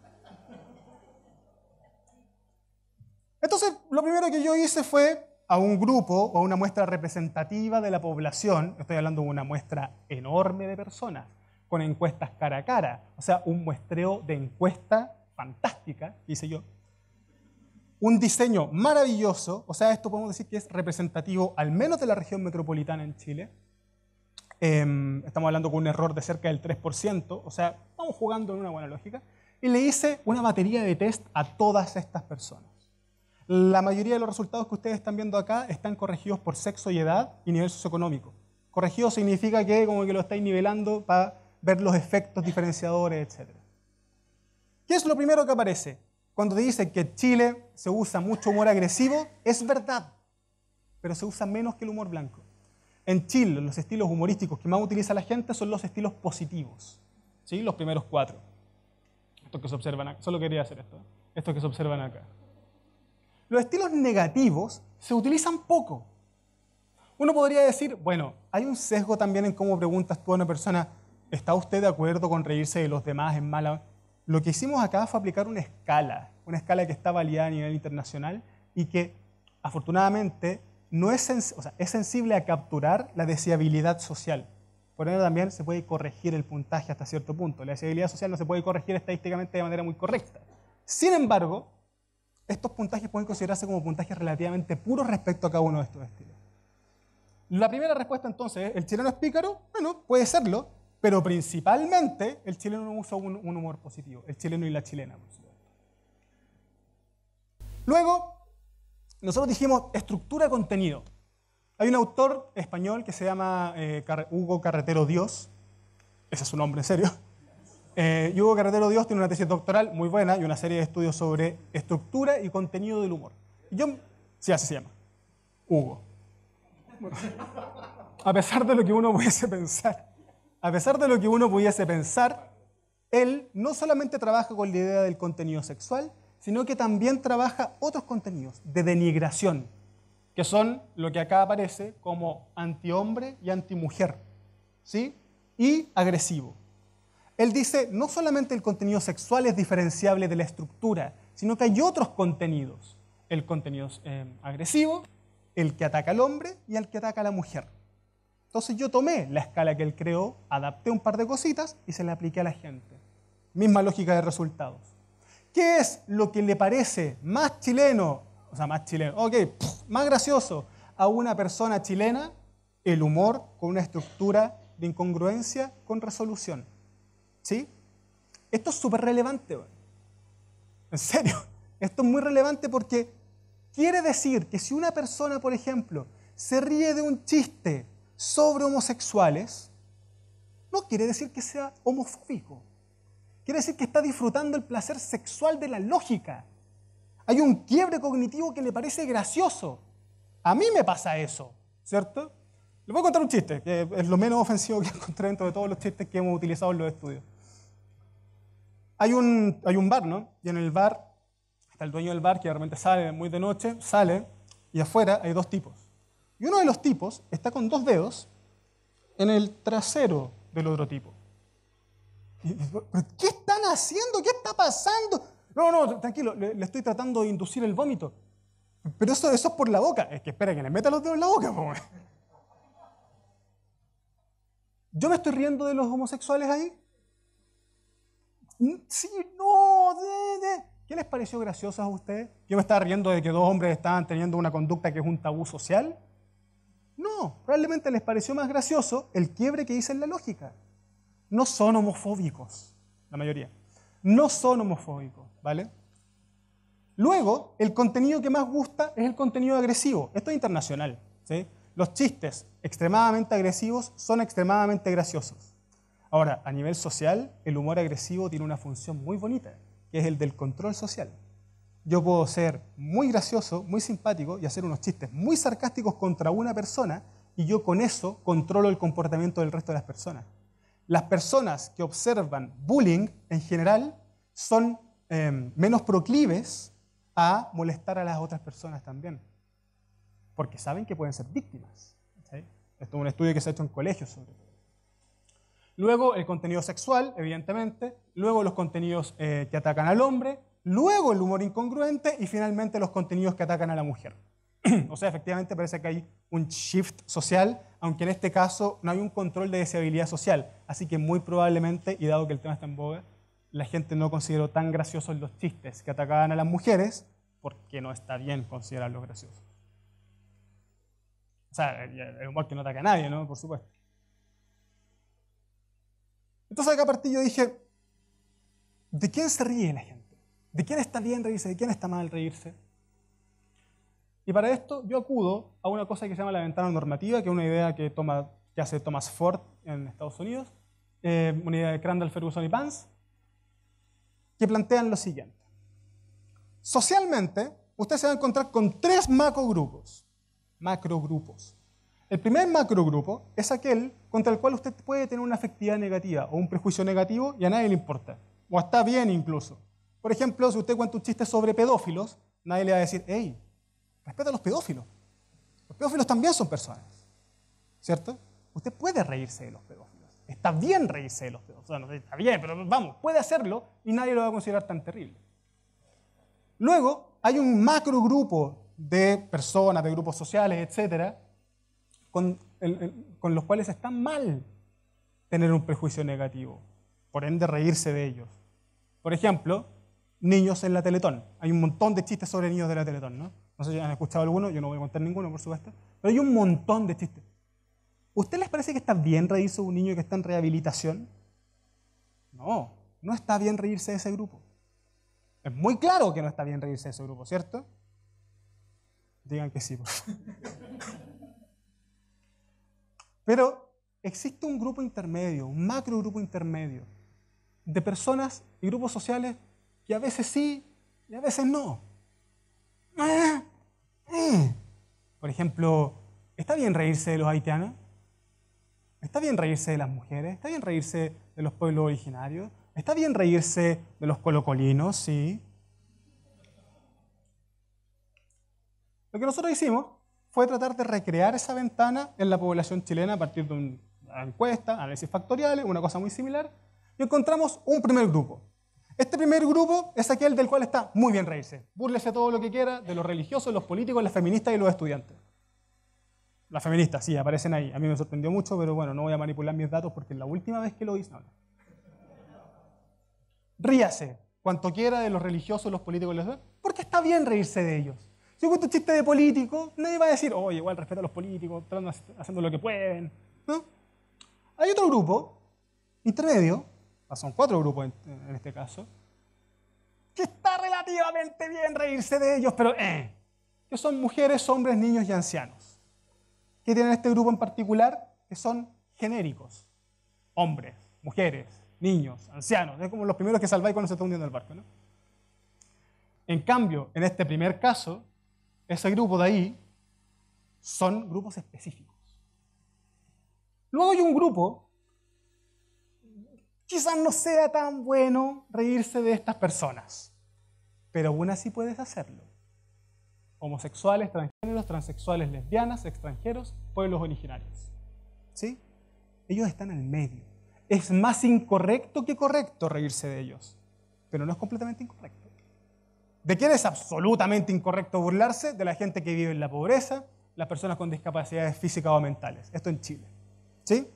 Entonces, lo primero que yo hice fue a un grupo o a una muestra representativa de la población, estoy hablando de una muestra enorme de personas, con encuestas cara a cara, o sea, un muestreo de encuesta fantástica, hice yo, un diseño maravilloso, o sea, esto podemos decir que es representativo al menos de la región metropolitana en Chile. Em, estamos hablando con un error de cerca del 3%, o sea, estamos jugando en una buena lógica. Y le hice una batería de test a todas estas personas. La mayoría de los resultados que ustedes están viendo acá están corregidos por sexo y edad y nivel socioeconómico. Corregido significa que como que lo estáis nivelando para ver los efectos diferenciadores, etc. ¿Qué es lo primero que aparece? Cuando te dicen que en Chile se usa mucho humor agresivo, es verdad, pero se usa menos que el humor blanco. En Chile, los estilos humorísticos que más utiliza la gente son los estilos positivos, ¿sí? los primeros cuatro. Esto que se observan acá. Solo quería hacer esto. Estos que se observan acá los estilos negativos se utilizan poco. Uno podría decir, bueno, hay un sesgo también en cómo preguntas tú a una persona, ¿está usted de acuerdo con reírse de los demás en mala? Lo que hicimos acá fue aplicar una escala, una escala que está validada a nivel internacional y que afortunadamente no es, es sensible a capturar la deseabilidad social. Por eso también se puede corregir el puntaje hasta cierto punto. La deseabilidad social no se puede corregir estadísticamente de manera muy correcta. Sin embargo, estos puntajes pueden considerarse como puntajes relativamente puros respecto a cada uno de estos estilos. La primera respuesta entonces, es, ¿el chileno es pícaro? Bueno, puede serlo, pero principalmente el chileno usa un, humor positivo, el chileno y la chilena. Luego, nosotros dijimos estructura contenido. Hay un autor español que se llama eh, Hugo Carretero Dios, ese es su nombre en serio, Hugo eh, Carretero Dios tiene una tesis doctoral muy buena y una serie de estudios sobre estructura y contenido del humor. Yo, sí, así se llama, Hugo. a pesar de lo que uno pudiese pensar, a pesar de lo que uno pudiese pensar, él no solamente trabaja con la idea del contenido sexual, sino que también trabaja otros contenidos de denigración, que son lo que acá aparece como antihombre y antimujer, ¿sí? Y agresivo. Él dice, no solamente el contenido sexual es diferenciable de la estructura, sino que hay otros contenidos. El contenido eh, agresivo, el que ataca al hombre y el que ataca a la mujer. Entonces yo tomé la escala que él creó, adapté un par de cositas y se la apliqué a la gente. Misma lógica de resultados. ¿Qué es lo que le parece más chileno, o sea, más chileno, ok, más gracioso a una persona chilena? El humor con una estructura de incongruencia con resolución. ¿Sí? Esto es súper relevante. En serio, esto es muy relevante porque quiere decir que si una persona, por ejemplo, se ríe de un chiste sobre homosexuales, no quiere decir que sea homofóbico. Quiere decir que está disfrutando el placer sexual de la lógica. Hay un quiebre cognitivo que le parece gracioso. A mí me pasa eso, ¿cierto? Les voy a contar un chiste, que es lo menos ofensivo que encontré dentro de todos los chistes que hemos utilizado en los estudios. Hay un, hay un bar, ¿no? Y en el bar está el dueño del bar que realmente sale muy de noche, sale, y afuera hay dos tipos. Y uno de los tipos está con dos dedos en el trasero del otro tipo. qué están haciendo? ¿Qué está pasando? No, no, tranquilo, le, estoy tratando de inducir el vómito. Pero eso, eso es por la boca. Es que espera que le meta los dedos en la boca, ¿Yo me estoy riendo de los homosexuales ahí? Mm, sí, no. De, ¿Qué les pareció gracioso a ustedes? ¿Yo me estaba riendo de que dos hombres estaban teniendo una conducta que es un tabú social? No, probablemente les pareció más gracioso el quiebre que hice en la lógica. No son homofóbicos, la mayoría. No son homofóbicos, ¿vale? Luego, el contenido que más gusta es el contenido agresivo. Esto es internacional, ¿sí? Los chistes extremadamente agresivos son extremadamente graciosos. Ahora, a nivel social, el humor agresivo tiene una función muy bonita, que es el del control social. Yo puedo ser muy gracioso, muy simpático y hacer unos chistes muy sarcásticos contra una persona y yo con eso controlo el comportamiento del resto de las personas. Las personas que observan bullying en general son em, menos proclives a molestar a las otras personas también porque saben que pueden ser víctimas. Esto es un estudio que se ha hecho en colegios sobre Luego el contenido sexual, evidentemente, luego los contenidos eh, que atacan al hombre, luego el humor incongruente y finalmente los contenidos que atacan a la mujer. o sea, efectivamente parece que hay un shift social, aunque en este caso no hay un control de deseabilidad social. Así que muy probablemente, y dado que el tema está en boga, la gente no consideró tan graciosos los chistes que atacaban a las mujeres, porque no está bien considerarlos graciosos. O sea, el eh, humor que no ataca a nadie, ¿no? Por supuesto. Entonces acá partí yo dije, ¿de quién se ríe la gente? ¿De quién está bien reírse? ¿De quién está mal reírse? Y para esto yo acudo a una cosa que se llama la ventana normativa, que es una idea que, toma, que hace Thomas Ford en Estados Unidos, eh, una idea de Crandall, Ferguson y Pans, que plantean lo siguiente. Socialmente, usted se va a encontrar con tres macogrupos macrogrupos. El primer macrogrupo es aquel contra el cual usted puede tener una afectividad negativa o un prejuicio negativo y a nadie le importa. O está bien incluso. Por ejemplo, si usted cuenta un chiste sobre pedófilos, nadie le va a decir, hey, respeta a los pedófilos. Los pedófilos también son personas. ¿Cierto? Usted puede reírse de los pedófilos. Está bien reírse de los pedófilos. está bien, pero vamos, puede hacerlo y nadie lo va a considerar tan terrible. Luego, hay un macrogrupo de personas, de grupos sociales, etcétera, con, los cuales está mal tener un prejuicio negativo, por ende reírse de ellos. Por ejemplo, niños en la Teletón. Hay un montón de chistes sobre niños de la Teletón, ¿no? No sé si han escuchado alguno, yo no voy a contar ninguno, por supuesto, pero hay un montón de chistes. ¿Usted les parece que está bien reírse de un niño que está en rehabilitación? No, no está bien reírse de ese grupo. Es muy claro que no está bien reírse de ese grupo, ¿cierto? Digan que sí, Pero existe un grupo intermedio, un macro grupo intermedio, de personas y grupos sociales que a veces sí y a veces no. Por ejemplo, ¿está bien reírse de los haitianos? ¿Está bien reírse de las mujeres? ¿Está bien reírse de los pueblos originarios? ¿Está bien reírse de los colocolinos? Sí. Lo que nosotros hicimos fue tratar de recrear esa ventana en la población chilena a partir de una encuesta, análisis factoriales, una cosa muy similar, y encontramos un primer grupo. Este primer grupo es aquel del cual está muy bien reírse. Búrlese todo lo que quiera de los religiosos, los políticos, las feministas y los estudiantes. Las feministas, sí, aparecen ahí. A mí me sorprendió mucho, pero bueno, no voy a manipular mis datos porque es la última vez que lo hice, Ríase cuanto quiera de los religiosos, los políticos, los porque está bien reírse de ellos. Si cuento un chiste de político, nadie va a decir, oye, igual respeto a los políticos, están haciendo lo que pueden. ¿No? Hay otro grupo, intermedio, ah, son cuatro grupos en, este caso, que está relativamente bien reírse de ellos, pero eh, que son mujeres, hombres, niños y ancianos. ¿Qué tienen este grupo en particular? Que son genéricos. Hombres, mujeres, niños, ancianos. Es como los primeros que salváis cuando se está hundiendo el barco. ¿no? En cambio, en este primer caso, ese grupo de ahí son grupos específicos. Luego hay un grupo, quizás no sea tan bueno reírse de estas personas, pero aún así puedes hacerlo. Homosexuales, transgéneros, transexuales, lesbianas, extranjeros, pueblos originarios. ¿Sí? Ellos están en el medio. Es más incorrecto que correcto reírse de ellos, pero no es completamente incorrecto. ¿De quién es absolutamente incorrecto burlarse? De la gente que vive en la pobreza, las personas con discapacidades físicas o mentales. Esto en Chile. ¿Sí?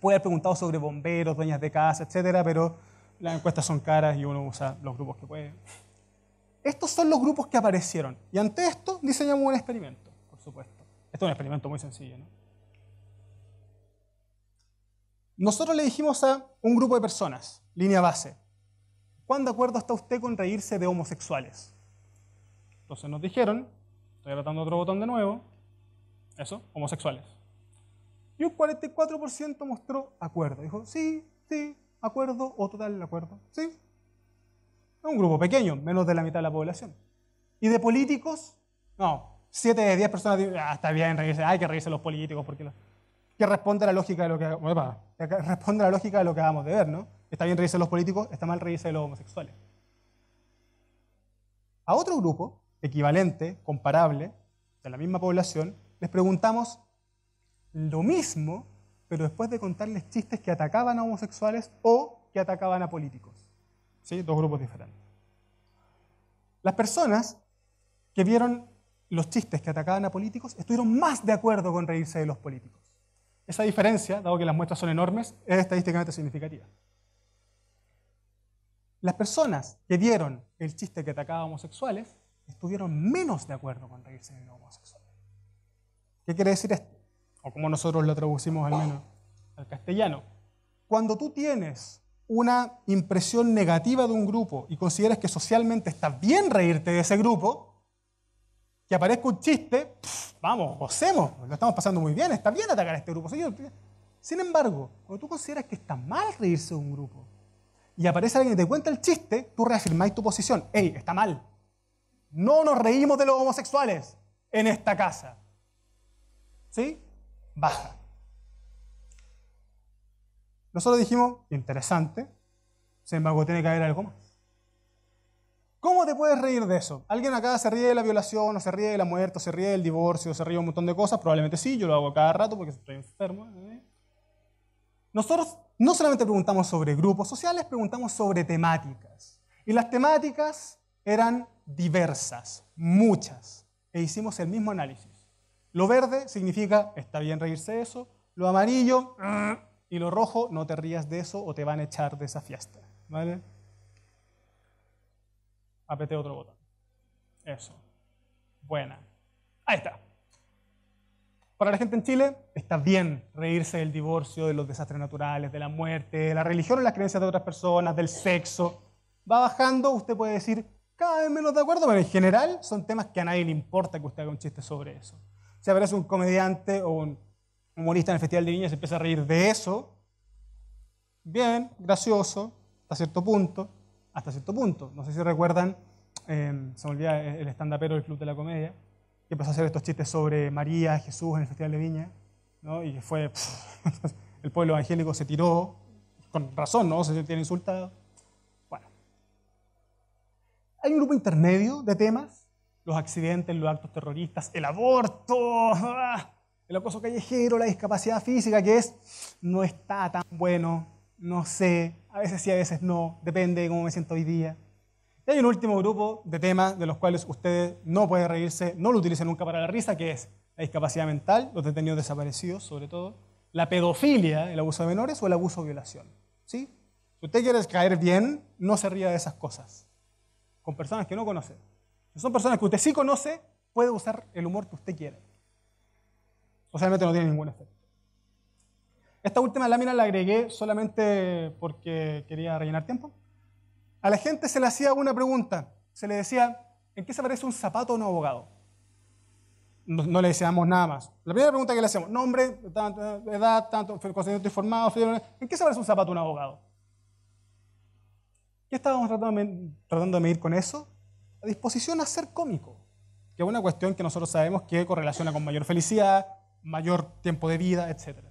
Puede haber preguntado sobre bomberos, dueñas de casa, etcétera, pero las encuestas son caras y uno usa los grupos que puede. Estos son los grupos que aparecieron. Y ante esto diseñamos un experimento, por supuesto. Esto es un experimento muy sencillo, Nosotros le dijimos a un grupo de personas, línea base, ¿cuán de acuerdo está usted con reírse de homosexuales? Entonces nos dijeron, estoy apretando otro botón de nuevo, eso, homosexuales. Y un 44% mostró acuerdo. Dijo, sí, sí, acuerdo o total acuerdo, sí. un grupo pequeño, menos de la mitad de la población. ¿Y de políticos? No, 7 de 10 personas dicen, ah, está bien reírse, hay que reírse los políticos porque... Que responde a la lógica de lo que... vamos responde a la lógica de lo que acabamos de ver, ¿no? Está bien reírse de los políticos, está mal reírse de los homosexuales. A otro grupo, equivalente, comparable, de la misma población, les preguntamos lo mismo, pero después de contarles chistes que atacaban a homosexuales o que atacaban a políticos. ¿Sí? Dos grupos diferentes. Las personas que vieron los chistes que atacaban a políticos estuvieron más de acuerdo con reírse de los políticos. Esa diferencia, dado que las muestras son enormes, es estadísticamente significativa. Las personas que dieron el chiste que atacaba a homosexuales estuvieron menos de acuerdo con reírse de los homosexuales. ¿Qué quiere decir esto? O como nosotros lo traducimos al menos al castellano. Cuando tú tienes una impresión negativa de un grupo y consideras que socialmente está bien reírte de ese grupo, que aparezca un chiste, vamos, gocemos, lo estamos pasando muy bien, está bien atacar a este grupo. Sin embargo, cuando tú consideras que está mal reírse de un grupo, y aparece alguien y te cuenta el chiste, tú reafirmáis tu posición. ¡Ey, está mal! No nos reímos de los homosexuales en esta casa. ¿Sí? Baja. Nosotros dijimos, interesante, sin embargo tiene que haber algo más. ¿Cómo te puedes reír de eso? ¿Alguien acá se ríe de la violación, o se ríe de la muerte, o se ríe del divorcio, o se ríe un montón de cosas? Probablemente sí, yo lo hago cada rato porque estoy enfermo. ¿eh? Nosotros no solamente preguntamos sobre grupos sociales, preguntamos sobre temáticas. Y las temáticas eran diversas, muchas. E hicimos el mismo análisis. Lo verde significa, está bien reírse de eso. Lo amarillo, y lo rojo, no te rías de eso o te van a echar de esa fiesta. ¿Vale? otro botón. Eso. Buena. Ahí está. Para la gente en Chile está bien reírse del divorcio, de los desastres naturales, de la muerte, de la religión o las creencias de otras personas, del sexo. Va bajando, usted puede decir cada vez menos de acuerdo, pero en general son temas que a nadie le importa que usted haga un chiste sobre eso. Si aparece un comediante o un humorista en el Festival de Viña y se empieza a reír de eso, bien, gracioso, hasta cierto punto, hasta cierto punto. No sé si recuerdan, em, se me olvida eh, el stand-upero del Club de la Comedia, que empezó a hacer estos chistes sobre María, Jesús en el Festival de Viña, ¿no? y fue, el pueblo evangélico se tiró, con razón, ¿no? Se tiene insultado. Bueno. Hay un grupo intermedio de temas, los accidentes, los actos terroristas, el aborto, ah, el acoso callejero, la discapacidad física, que es, no está tan bueno, no sé, a veces sí, a veces no, depende de cómo me siento hoy día. Y hay un último grupo de temas de los cuales usted no puede reírse, no lo utilice nunca para la risa, que es la discapacidad mental, los detenidos desaparecidos sobre todo, la pedofilia, el abuso de menores o el abuso violación. ¿Sí? Si usted quiere caer bien, no se ría de esas cosas, con personas que no conoce. Si son personas que usted sí conoce, puede usar el humor que usted quiera. Socialmente no tiene ningún efecto. Esta última lámina la agregué solamente porque quería rellenar tiempo a la gente se le hacía una pregunta. Se le decía, ¿en qué se parece un zapato a un abogado? No, le decíamos nada más. La primera pregunta que le hacemos, nombre, edad, tanto, informado, ¿en qué se parece un zapato a un abogado? ¿Qué estábamos tratando, de medir con eso? La disposición a ser cómico, que es una cuestión que nosotros sabemos que correlaciona con mayor felicidad, mayor tiempo de vida, etc.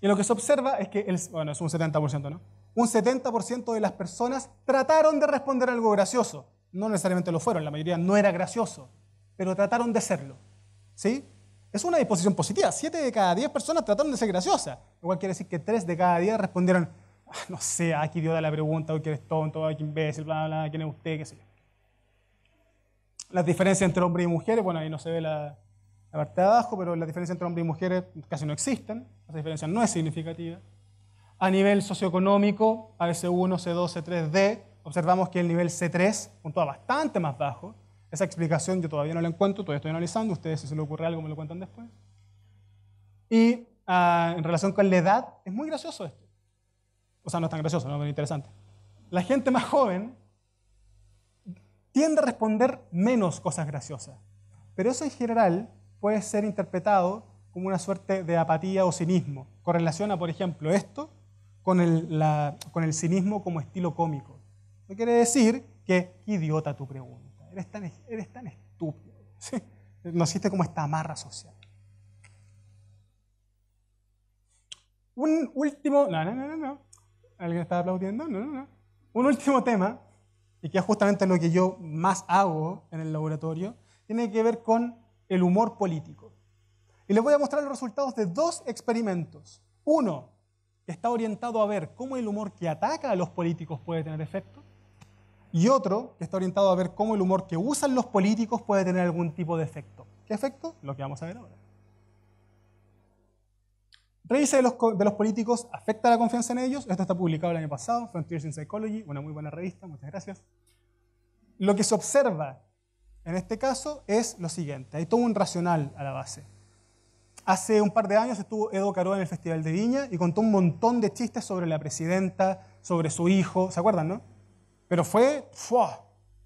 Y lo que se observa es que, bueno, es un 70%, ¿no? un 70% de las personas trataron de responder algo gracioso. No necesariamente lo fueron, la mayoría no era gracioso, pero trataron de serlo. ¿Sí? Es una disposición positiva. siete de cada diez personas trataron de ser graciosa, Lo quiere decir que tres de cada 10 respondieron, ah, no sé, aquí ah, dio la pregunta, hoy que eres tonto, aquí ah, imbécil, bla, bla, quién es usted, qué sé yo. Las diferencias entre hombres y mujeres, bueno, ahí no se ve la, parte de abajo, pero las diferencias entre hombres y mujeres casi no existen. Esa diferencia no es significativa a nivel socioeconómico, ABC1, C2, C3D, observamos que el nivel C3 puntúa bastante más bajo. Esa explicación yo todavía no la encuentro, todavía estoy analizando. Ustedes, si se les ocurre algo, me lo cuentan después. Y ah, en relación con la edad, es muy gracioso esto. O sea, no es tan gracioso, no es tan interesante. La gente más joven tiende a responder menos cosas graciosas. Pero eso en general puede ser interpretado como una suerte de apatía o cinismo. Correlaciona, por ejemplo, esto con el, la, con el cinismo como estilo cómico. No quiere decir que, idiota tu pregunta, eres tan, eres tan estúpido. Nos No existe como esta amarra social. Un último, no, no, no, ¿Alguien está aplaudiendo? No, no, no. Un último tema, y que es justamente lo que yo más hago en el laboratorio, tiene que ver con el humor político. Y les voy a mostrar los resultados de dos experimentos. Uno, está orientado a ver cómo el humor que ataca a los políticos puede tener efecto, y otro que está orientado a ver cómo el humor que usan los políticos puede tener algún tipo de efecto. ¿Qué efecto? Lo que vamos a ver ahora. Reírse de los, de los políticos afecta la confianza en ellos. Esto está publicado el año pasado, Frontiers in Psychology, una muy buena revista, muchas gracias. Lo que se observa en este caso es lo siguiente, hay todo un racional a la base. Hace un par de años estuvo Edo Caro en el Festival de Viña y contó un montón de chistes sobre la presidenta, sobre su hijo, ¿se acuerdan, no? Pero fue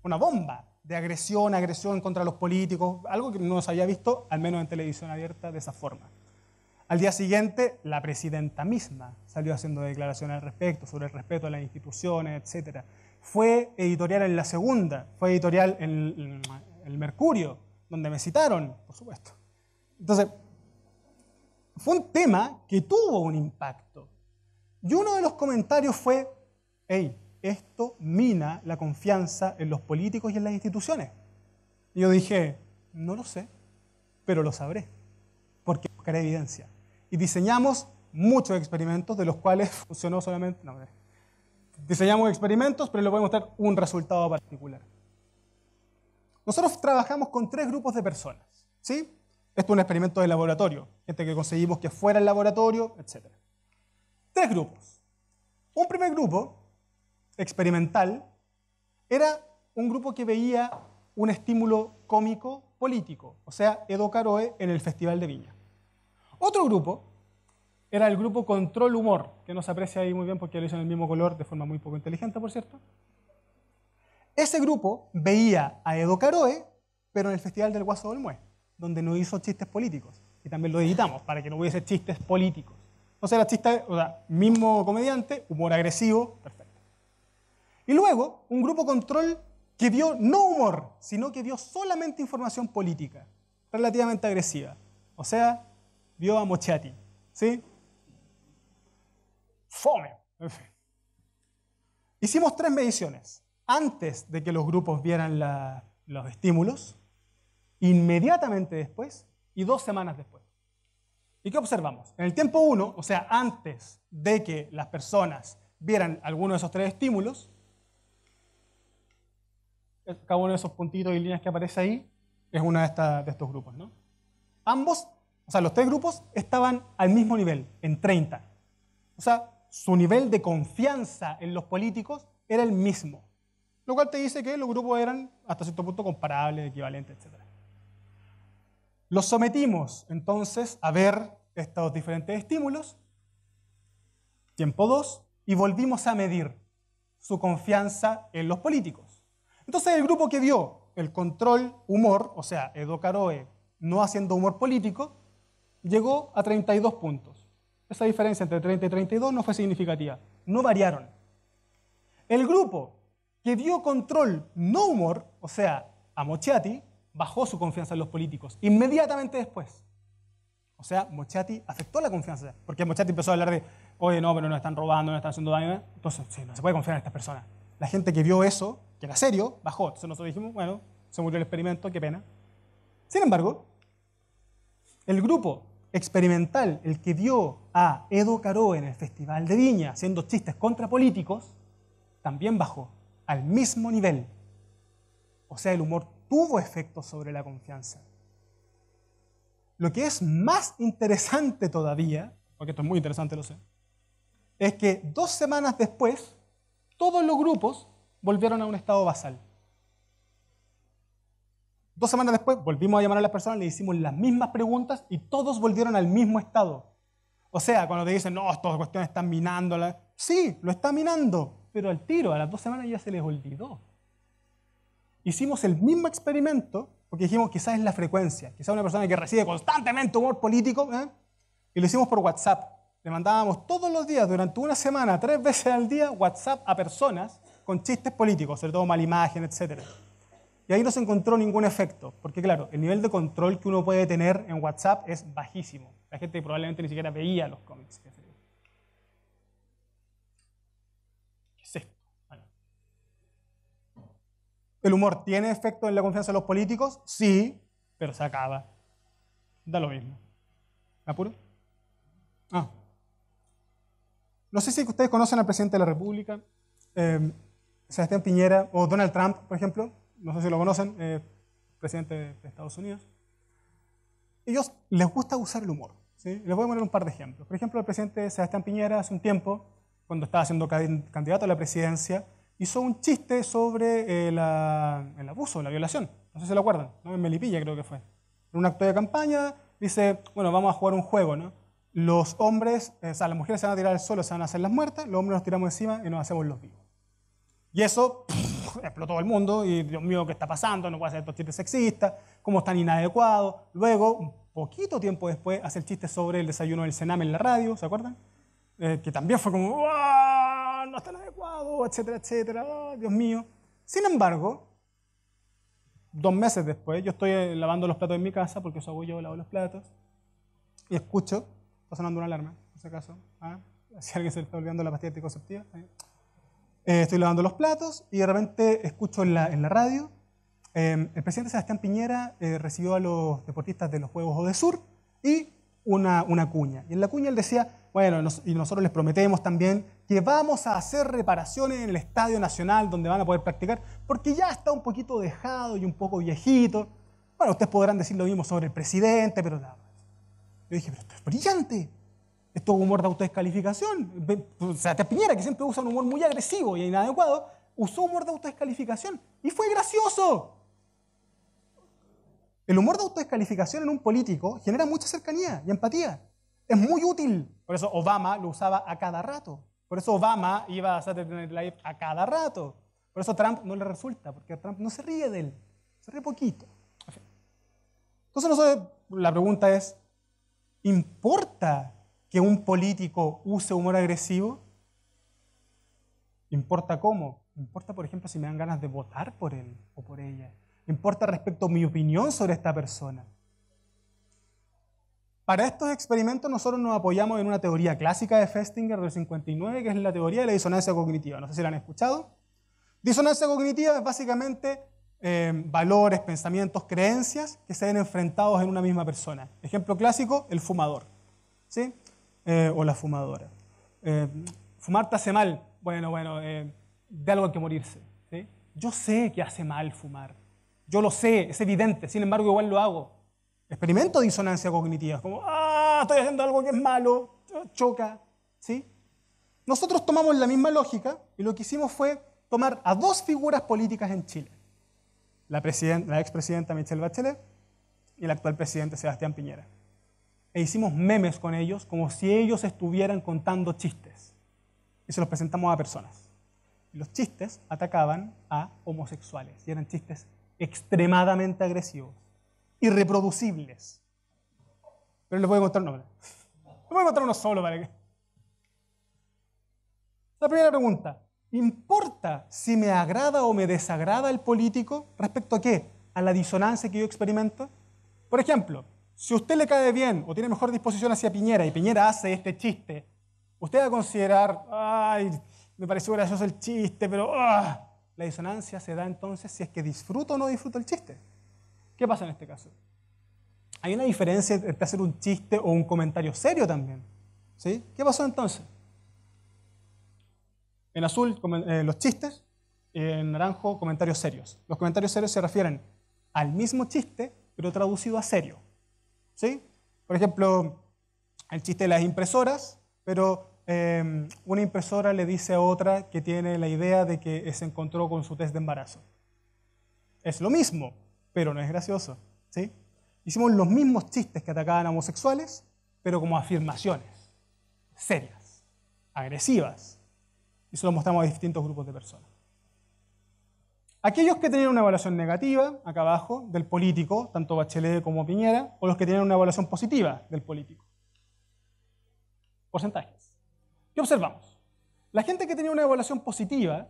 una bomba de agresión, agresión contra los políticos, algo que no se había visto, al menos en televisión abierta, de esa forma. Al día siguiente, la presidenta misma salió haciendo declaraciones al respecto, sobre el respeto a las instituciones, etc. Fue editorial en La Segunda, fue editorial en el Mercurio, donde me citaron, por supuesto. Entonces, fue un tema que tuvo un impacto. Y uno de los comentarios fue, hey, esto mina la confianza en los políticos y en las instituciones. Y yo dije, no lo sé, pero lo sabré, porque buscaré evidencia. Y diseñamos muchos experimentos, de los cuales funcionó solamente... No, diseñamos experimentos, pero les voy a mostrar un resultado particular. Nosotros trabajamos con tres grupos de personas, ¿sí? Esto es un experimento de laboratorio, gente que conseguimos que fuera el laboratorio, etc. Tres grupos. Un primer grupo, experimental, era un grupo que veía un estímulo cómico político, o sea, Edo Caroe en el Festival de Viña. Otro grupo era el grupo Control Humor, que nos se aprecia ahí muy bien porque lo hizo en el mismo color de forma muy poco inteligente, por cierto. Ese grupo veía a Edo Caroe, pero en el Festival del Guaso del donde no hizo chistes políticos. Y también lo editamos para que no hubiese chistes políticos. Entonces sea chiste, o sea, mismo comediante, humor agresivo, perfecto. Y luego, un grupo control que vio no humor, sino que vio solamente información política, relativamente agresiva. O sea, vio a Mochati. ¿Sí? Fome. Hicimos tres mediciones. Antes de que los grupos vieran los estímulos, inmediatamente después y dos semanas después. ¿Y qué observamos? En el tiempo 1, o sea, antes de que las personas vieran alguno de esos tres estímulos, cada uno de esos puntitos y líneas que aparece ahí es uno de, estos grupos, ¿no? Ambos, o sea, los tres grupos estaban al mismo nivel, en 30. O sea, su nivel de confianza en los políticos era el mismo. Lo cual te dice que los grupos eran hasta cierto punto comparables, equivalentes, etc. Los sometimos entonces a ver estos diferentes estímulos, tiempo 2, y volvimos a medir su confianza en los políticos. Entonces el grupo que dio el control humor, o sea, Edo Caroe no haciendo humor político, llegó a 32 puntos. Esa diferencia entre 30 y 32 no fue significativa, no variaron. El grupo que dio control no humor, o sea, a Mochiati, bajó su confianza en los políticos, inmediatamente después. O sea, Mochati aceptó la confianza, porque Mochati empezó a hablar de, oye, no, pero nos están robando, nos están haciendo daño. Entonces, sí, no se puede confiar en estas personas. La gente que vio eso, que era serio, bajó. Entonces nosotros dijimos, bueno, se murió el experimento, qué pena. Sin embargo, el grupo experimental, el que vio a Edo Caro en el Festival de Viña haciendo chistes contra políticos, también bajó al mismo nivel. O sea, el humor tuvo efecto sobre la confianza. Lo que es más interesante todavía, porque esto es muy interesante, lo sé, es que dos semanas después, todos los grupos volvieron a un estado basal. Dos semanas después volvimos a llamar a las personas, le hicimos las mismas preguntas y todos volvieron al mismo estado. O sea, cuando te dicen, no, estas cuestiones están minando. Sí, lo está minando, pero al tiro, a las dos semanas ya se les olvidó hicimos el mismo experimento, porque dijimos quizás es la frecuencia, quizás una persona que recibe constantemente humor político, ¿eh? y lo hicimos por WhatsApp. Le mandábamos todos los días, durante una semana, tres veces al día, WhatsApp a personas con chistes políticos, sobre todo mala imagen, etc. Y ahí no se encontró ningún efecto, porque claro, el nivel de control que uno puede tener en WhatsApp es bajísimo. La gente probablemente ni siquiera veía los cómics, etc. ¿El humor tiene efecto en la confianza de los políticos? Sí, pero se acaba. Da lo mismo. apuro? Ah. No sé si ustedes conocen al presidente de la República, em, Sebastián Piñera, o Donald Trump, por ejemplo. No sé si lo conocen, eh, presidente de Estados Unidos. Ellos les gusta usar el humor. ¿sí? Les voy a poner un par de ejemplos. Por ejemplo, el presidente Sebastián Piñera hace un tiempo, cuando estaba siendo candidato a la presidencia, hizo un chiste sobre eh, el abuso, la violación. No sé si lo acuerdan, ¿no? en Melipilla creo que fue. En un acto de campaña dice, bueno, vamos a jugar un juego, ¿no? Los hombres, eh, o sea, las mujeres se van a tirar al suelo, se van a hacer las muertas, los hombres nos tiramos encima y nos hacemos los vivos. Y eso explotó todo el mundo y Dios mío, ¿qué está pasando? No puede hacer estos chistes sexistas, cómo están inadecuados. Luego, un poquito tiempo después, hace el chiste sobre el desayuno del Sename en la radio, ¿se acuerdan? Eh, que también fue como, ¡Uah! no está nada etcétera, etcétera, Dios mío. Sin embargo, dos meses después, yo estoy eh, lavando los platos en mi casa, porque eso abuelo yo, lavo los platos, y escucho, está sonando una alarma, por si acaso, ¿ah? si alguien se está olvidando la pastilla anticonceptiva. Eh, estoy lavando los platos y de repente escucho en la, radio, em, el presidente Sebastián Piñera eh, recibió a los deportistas de los Juegos Sur y una, una cuña. Y en la cuña él decía, bueno, y nosotros les prometemos también que vamos a hacer reparaciones en el Estadio Nacional donde van a poder practicar, porque ya está un poquito dejado y un poco viejito. Bueno, ustedes podrán decir lo mismo sobre el presidente, pero nada más. Yo dije, pero esto es brillante. Esto es humor de autodescalificación. O sea, te Piñera, que siempre usa un humor muy agresivo y inadecuado, usó humor de autodescalificación y fue gracioso. El humor de autodescalificación en un político genera mucha cercanía y empatía. Es muy útil. Por eso Obama lo usaba a cada rato. Por eso Obama iba a Saturday Night Live a cada rato. Por eso Trump no le resulta, porque Trump no se ríe de él. Se ríe poquito. Entonces la pregunta es, ¿importa que un político use humor agresivo? ¿Importa cómo? ¿Importa, por ejemplo, si me dan ganas de votar por él o por ella? ¿Importa respecto a mi opinión sobre esta persona? Para estos experimentos nosotros nos apoyamos en una teoría clásica de Festinger del 59, que es la teoría de la disonancia cognitiva. No sé si la han escuchado. Disonancia cognitiva es básicamente eh, valores, pensamientos, creencias que se ven enfrentados en una misma persona. Ejemplo clásico, el fumador. ¿sí? Eh, o la fumadora. Eh, fumar te hace mal. Bueno, bueno, de algo hay que morirse. Yo sé que hace mal fumar. Yo lo sé, es evidente. Sin embargo, igual lo hago. Experimento de disonancia cognitiva, como, ah, estoy haciendo algo que es malo, choca, ¿sí? Nosotros tomamos la misma lógica y lo que hicimos fue tomar a dos figuras políticas en Chile, la, la expresidenta Michelle Bachelet y el actual presidente Sebastián Piñera. E hicimos memes con ellos como si ellos estuvieran contando chistes. Y se los presentamos a personas. los chistes atacaban a homosexuales y eran chistes extremadamente agresivos irreproducibles. Pero les voy a contar uno, nombre. voy a contar uno solo para La primera pregunta. ¿Importa si me agrada o me desagrada el político respecto a qué? A la disonancia que yo experimento. Por ejemplo, si a usted le cae bien o tiene mejor disposición hacia Piñera y Piñera hace este chiste, usted va a considerar, ay, me pareció gracioso el chiste, pero ah. la disonancia se da entonces si es que disfruto o no disfruto el chiste. ¿Qué pasa en este caso? Hay una diferencia entre hacer un chiste o un comentario serio también. ¿sí? ¿Qué pasó entonces? En azul, eh, los chistes, en naranjo, comentarios serios. Los comentarios serios se refieren al mismo chiste, pero traducido a serio. ¿sí? Por ejemplo, el chiste de las impresoras, pero em, una impresora le dice a otra que tiene la idea de que se encontró con su test de embarazo. Es lo mismo, pero no es gracioso. ¿sí? Hicimos los mismos chistes que atacaban a homosexuales, pero como afirmaciones serias, agresivas, y eso lo mostramos a distintos grupos de personas. Aquellos que tenían una evaluación negativa, acá abajo, del político, tanto Bachelet como Piñera, o los que tenían una evaluación positiva del político. Porcentajes. ¿Qué observamos? La gente que tenía una evaluación positiva,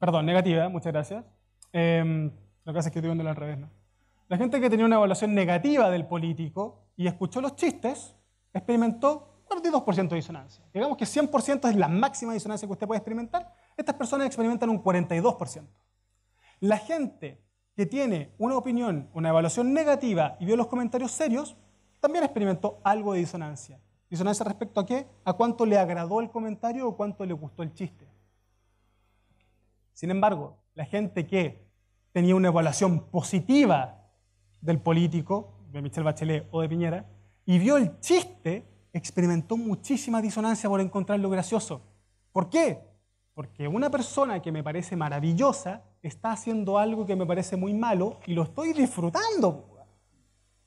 perdón, negativa, muchas gracias, em, lo que pasa es que estoy viendo al revés, ¿no? La gente que tenía una evaluación negativa del político y escuchó los chistes, experimentó 42% de disonancia. Digamos que 100% es la máxima disonancia que usted puede experimentar. Estas personas experimentan un 42%. La gente que tiene una opinión, una evaluación negativa y vio los comentarios serios, también experimentó algo de disonancia. ¿Disonancia respecto a qué? A cuánto le agradó el comentario o cuánto le gustó el chiste. Sin embargo, la gente que tenía una evaluación positiva del político, de Michel Bachelet o de Piñera, y vio el chiste, experimentó muchísima disonancia por encontrarlo gracioso. ¿Por qué? Porque una persona que me parece maravillosa está haciendo algo que me parece muy malo y lo estoy disfrutando.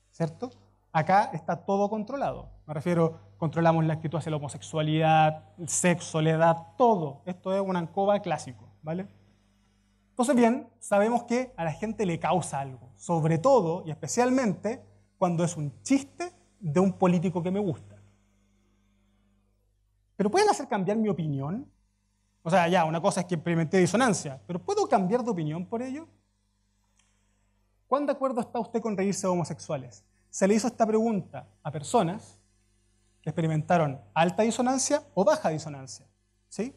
¿Cierto? Acá está todo controlado. Me refiero, controlamos la actitud hacia la homosexualidad, el sexo, la edad, todo. Esto es una ancoba clásico, ¿vale? Entonces bien, sabemos que a la gente le causa algo, sobre todo y especialmente cuando es un chiste de un político que me gusta. Pero pueden hacer cambiar mi opinión. O sea, ya, una cosa es que experimente disonancia, pero ¿puedo cambiar de opinión por ello? ¿Cuán de acuerdo está usted con reírse de homosexuales? Se le hizo esta pregunta a personas que experimentaron alta disonancia o baja disonancia. ¿Sí?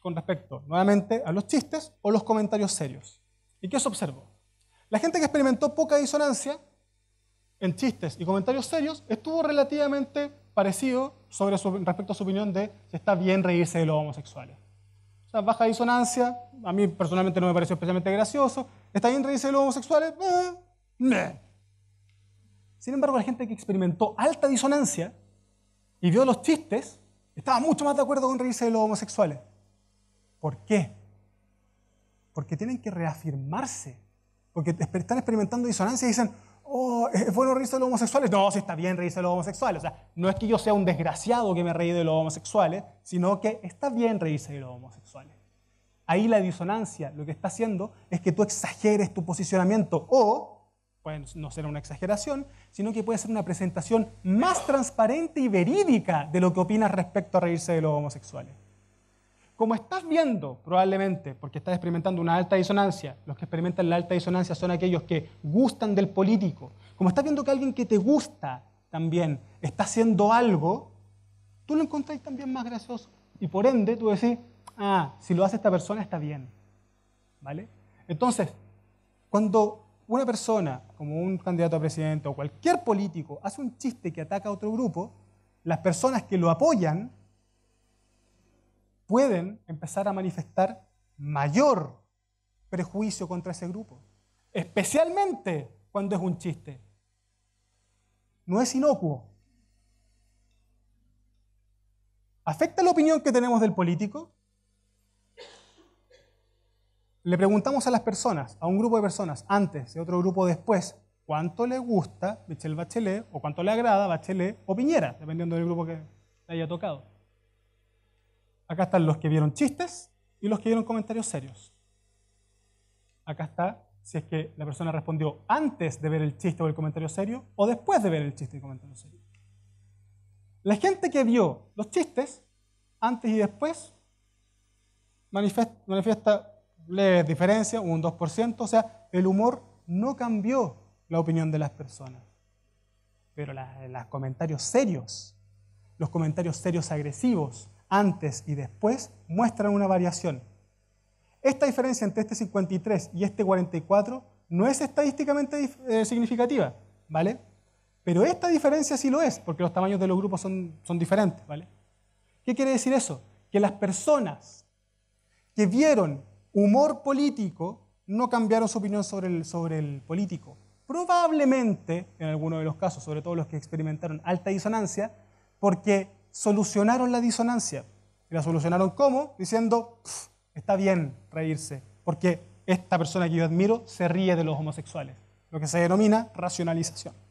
con respecto nuevamente a los chistes o los comentarios serios. ¿Y qué se observó? La gente que experimentó poca disonancia en chistes y comentarios serios estuvo relativamente parecido sobre respecto a su opinión de si está bien reírse de los homosexuales. O sea, baja disonancia, a mí personalmente no me pareció especialmente gracioso. ¿Está bien reírse de los homosexuales? Eh, Sin embargo, la gente que experimentó alta disonancia y vio los chistes estaba mucho más de acuerdo con reírse de los homosexuales. ¿Por qué? Porque tienen que reafirmarse. Porque están experimentando disonancia y dicen, oh, es bueno reírse de los homosexuales. No, sí está bien reírse de los homosexuales. O sea, no es que yo sea un desgraciado que me reí de los homosexuales, sino que está bien reírse de los homosexuales. Ahí la disonancia lo que está haciendo es que tú exageres tu posicionamiento o, puede no ser una exageración, sino que puede ser una presentación más transparente y verídica de lo que opinas respecto a reírse de los homosexuales. Como estás viendo, probablemente, porque estás experimentando una alta disonancia, los que experimentan la alta disonancia son aquellos que gustan del político. Como estás viendo que alguien que te gusta también está haciendo algo, tú lo encontrás también más gracioso. Y por ende, tú decís, ah, si lo hace esta persona está bien. ¿Vale? Entonces, cuando una persona, como un candidato a presidente o cualquier político, hace un chiste que ataca a otro grupo, las personas que lo apoyan pueden empezar a manifestar mayor prejuicio contra ese grupo, especialmente cuando es un chiste. No es inocuo. ¿Afecta la opinión que tenemos del político? Le preguntamos a las personas, a un grupo de personas, antes y otro grupo después, cuánto le gusta Michelle Bachelet o cuánto le agrada Bachelet o Piñera, dependiendo del grupo que le haya tocado. Acá están los que vieron chistes y los que vieron comentarios serios. Acá está si es que la persona respondió antes de ver el chiste o el comentario serio o después de ver el chiste y el comentario serio. La gente que vio los chistes antes y después manifiesta, leves un 2%, o sea, el humor no cambió la opinión de las personas. Pero los comentarios serios, los comentarios serios agresivos, antes y después muestran una variación. Esta diferencia entre este 53 y este 44 no es estadísticamente eh, significativa, ¿vale? Pero esta diferencia sí lo es, porque los tamaños de los grupos son, son diferentes, ¿vale? ¿Qué quiere decir eso? Que las personas que vieron humor político no cambiaron su opinión sobre el, sobre el político. Probablemente, en algunos de los casos, sobre todo los que experimentaron alta disonancia, porque solucionaron la disonancia. ¿Y la solucionaron cómo? Diciendo, está bien reírse, porque esta persona que yo admiro se ríe de los homosexuales, lo que se denomina racionalización.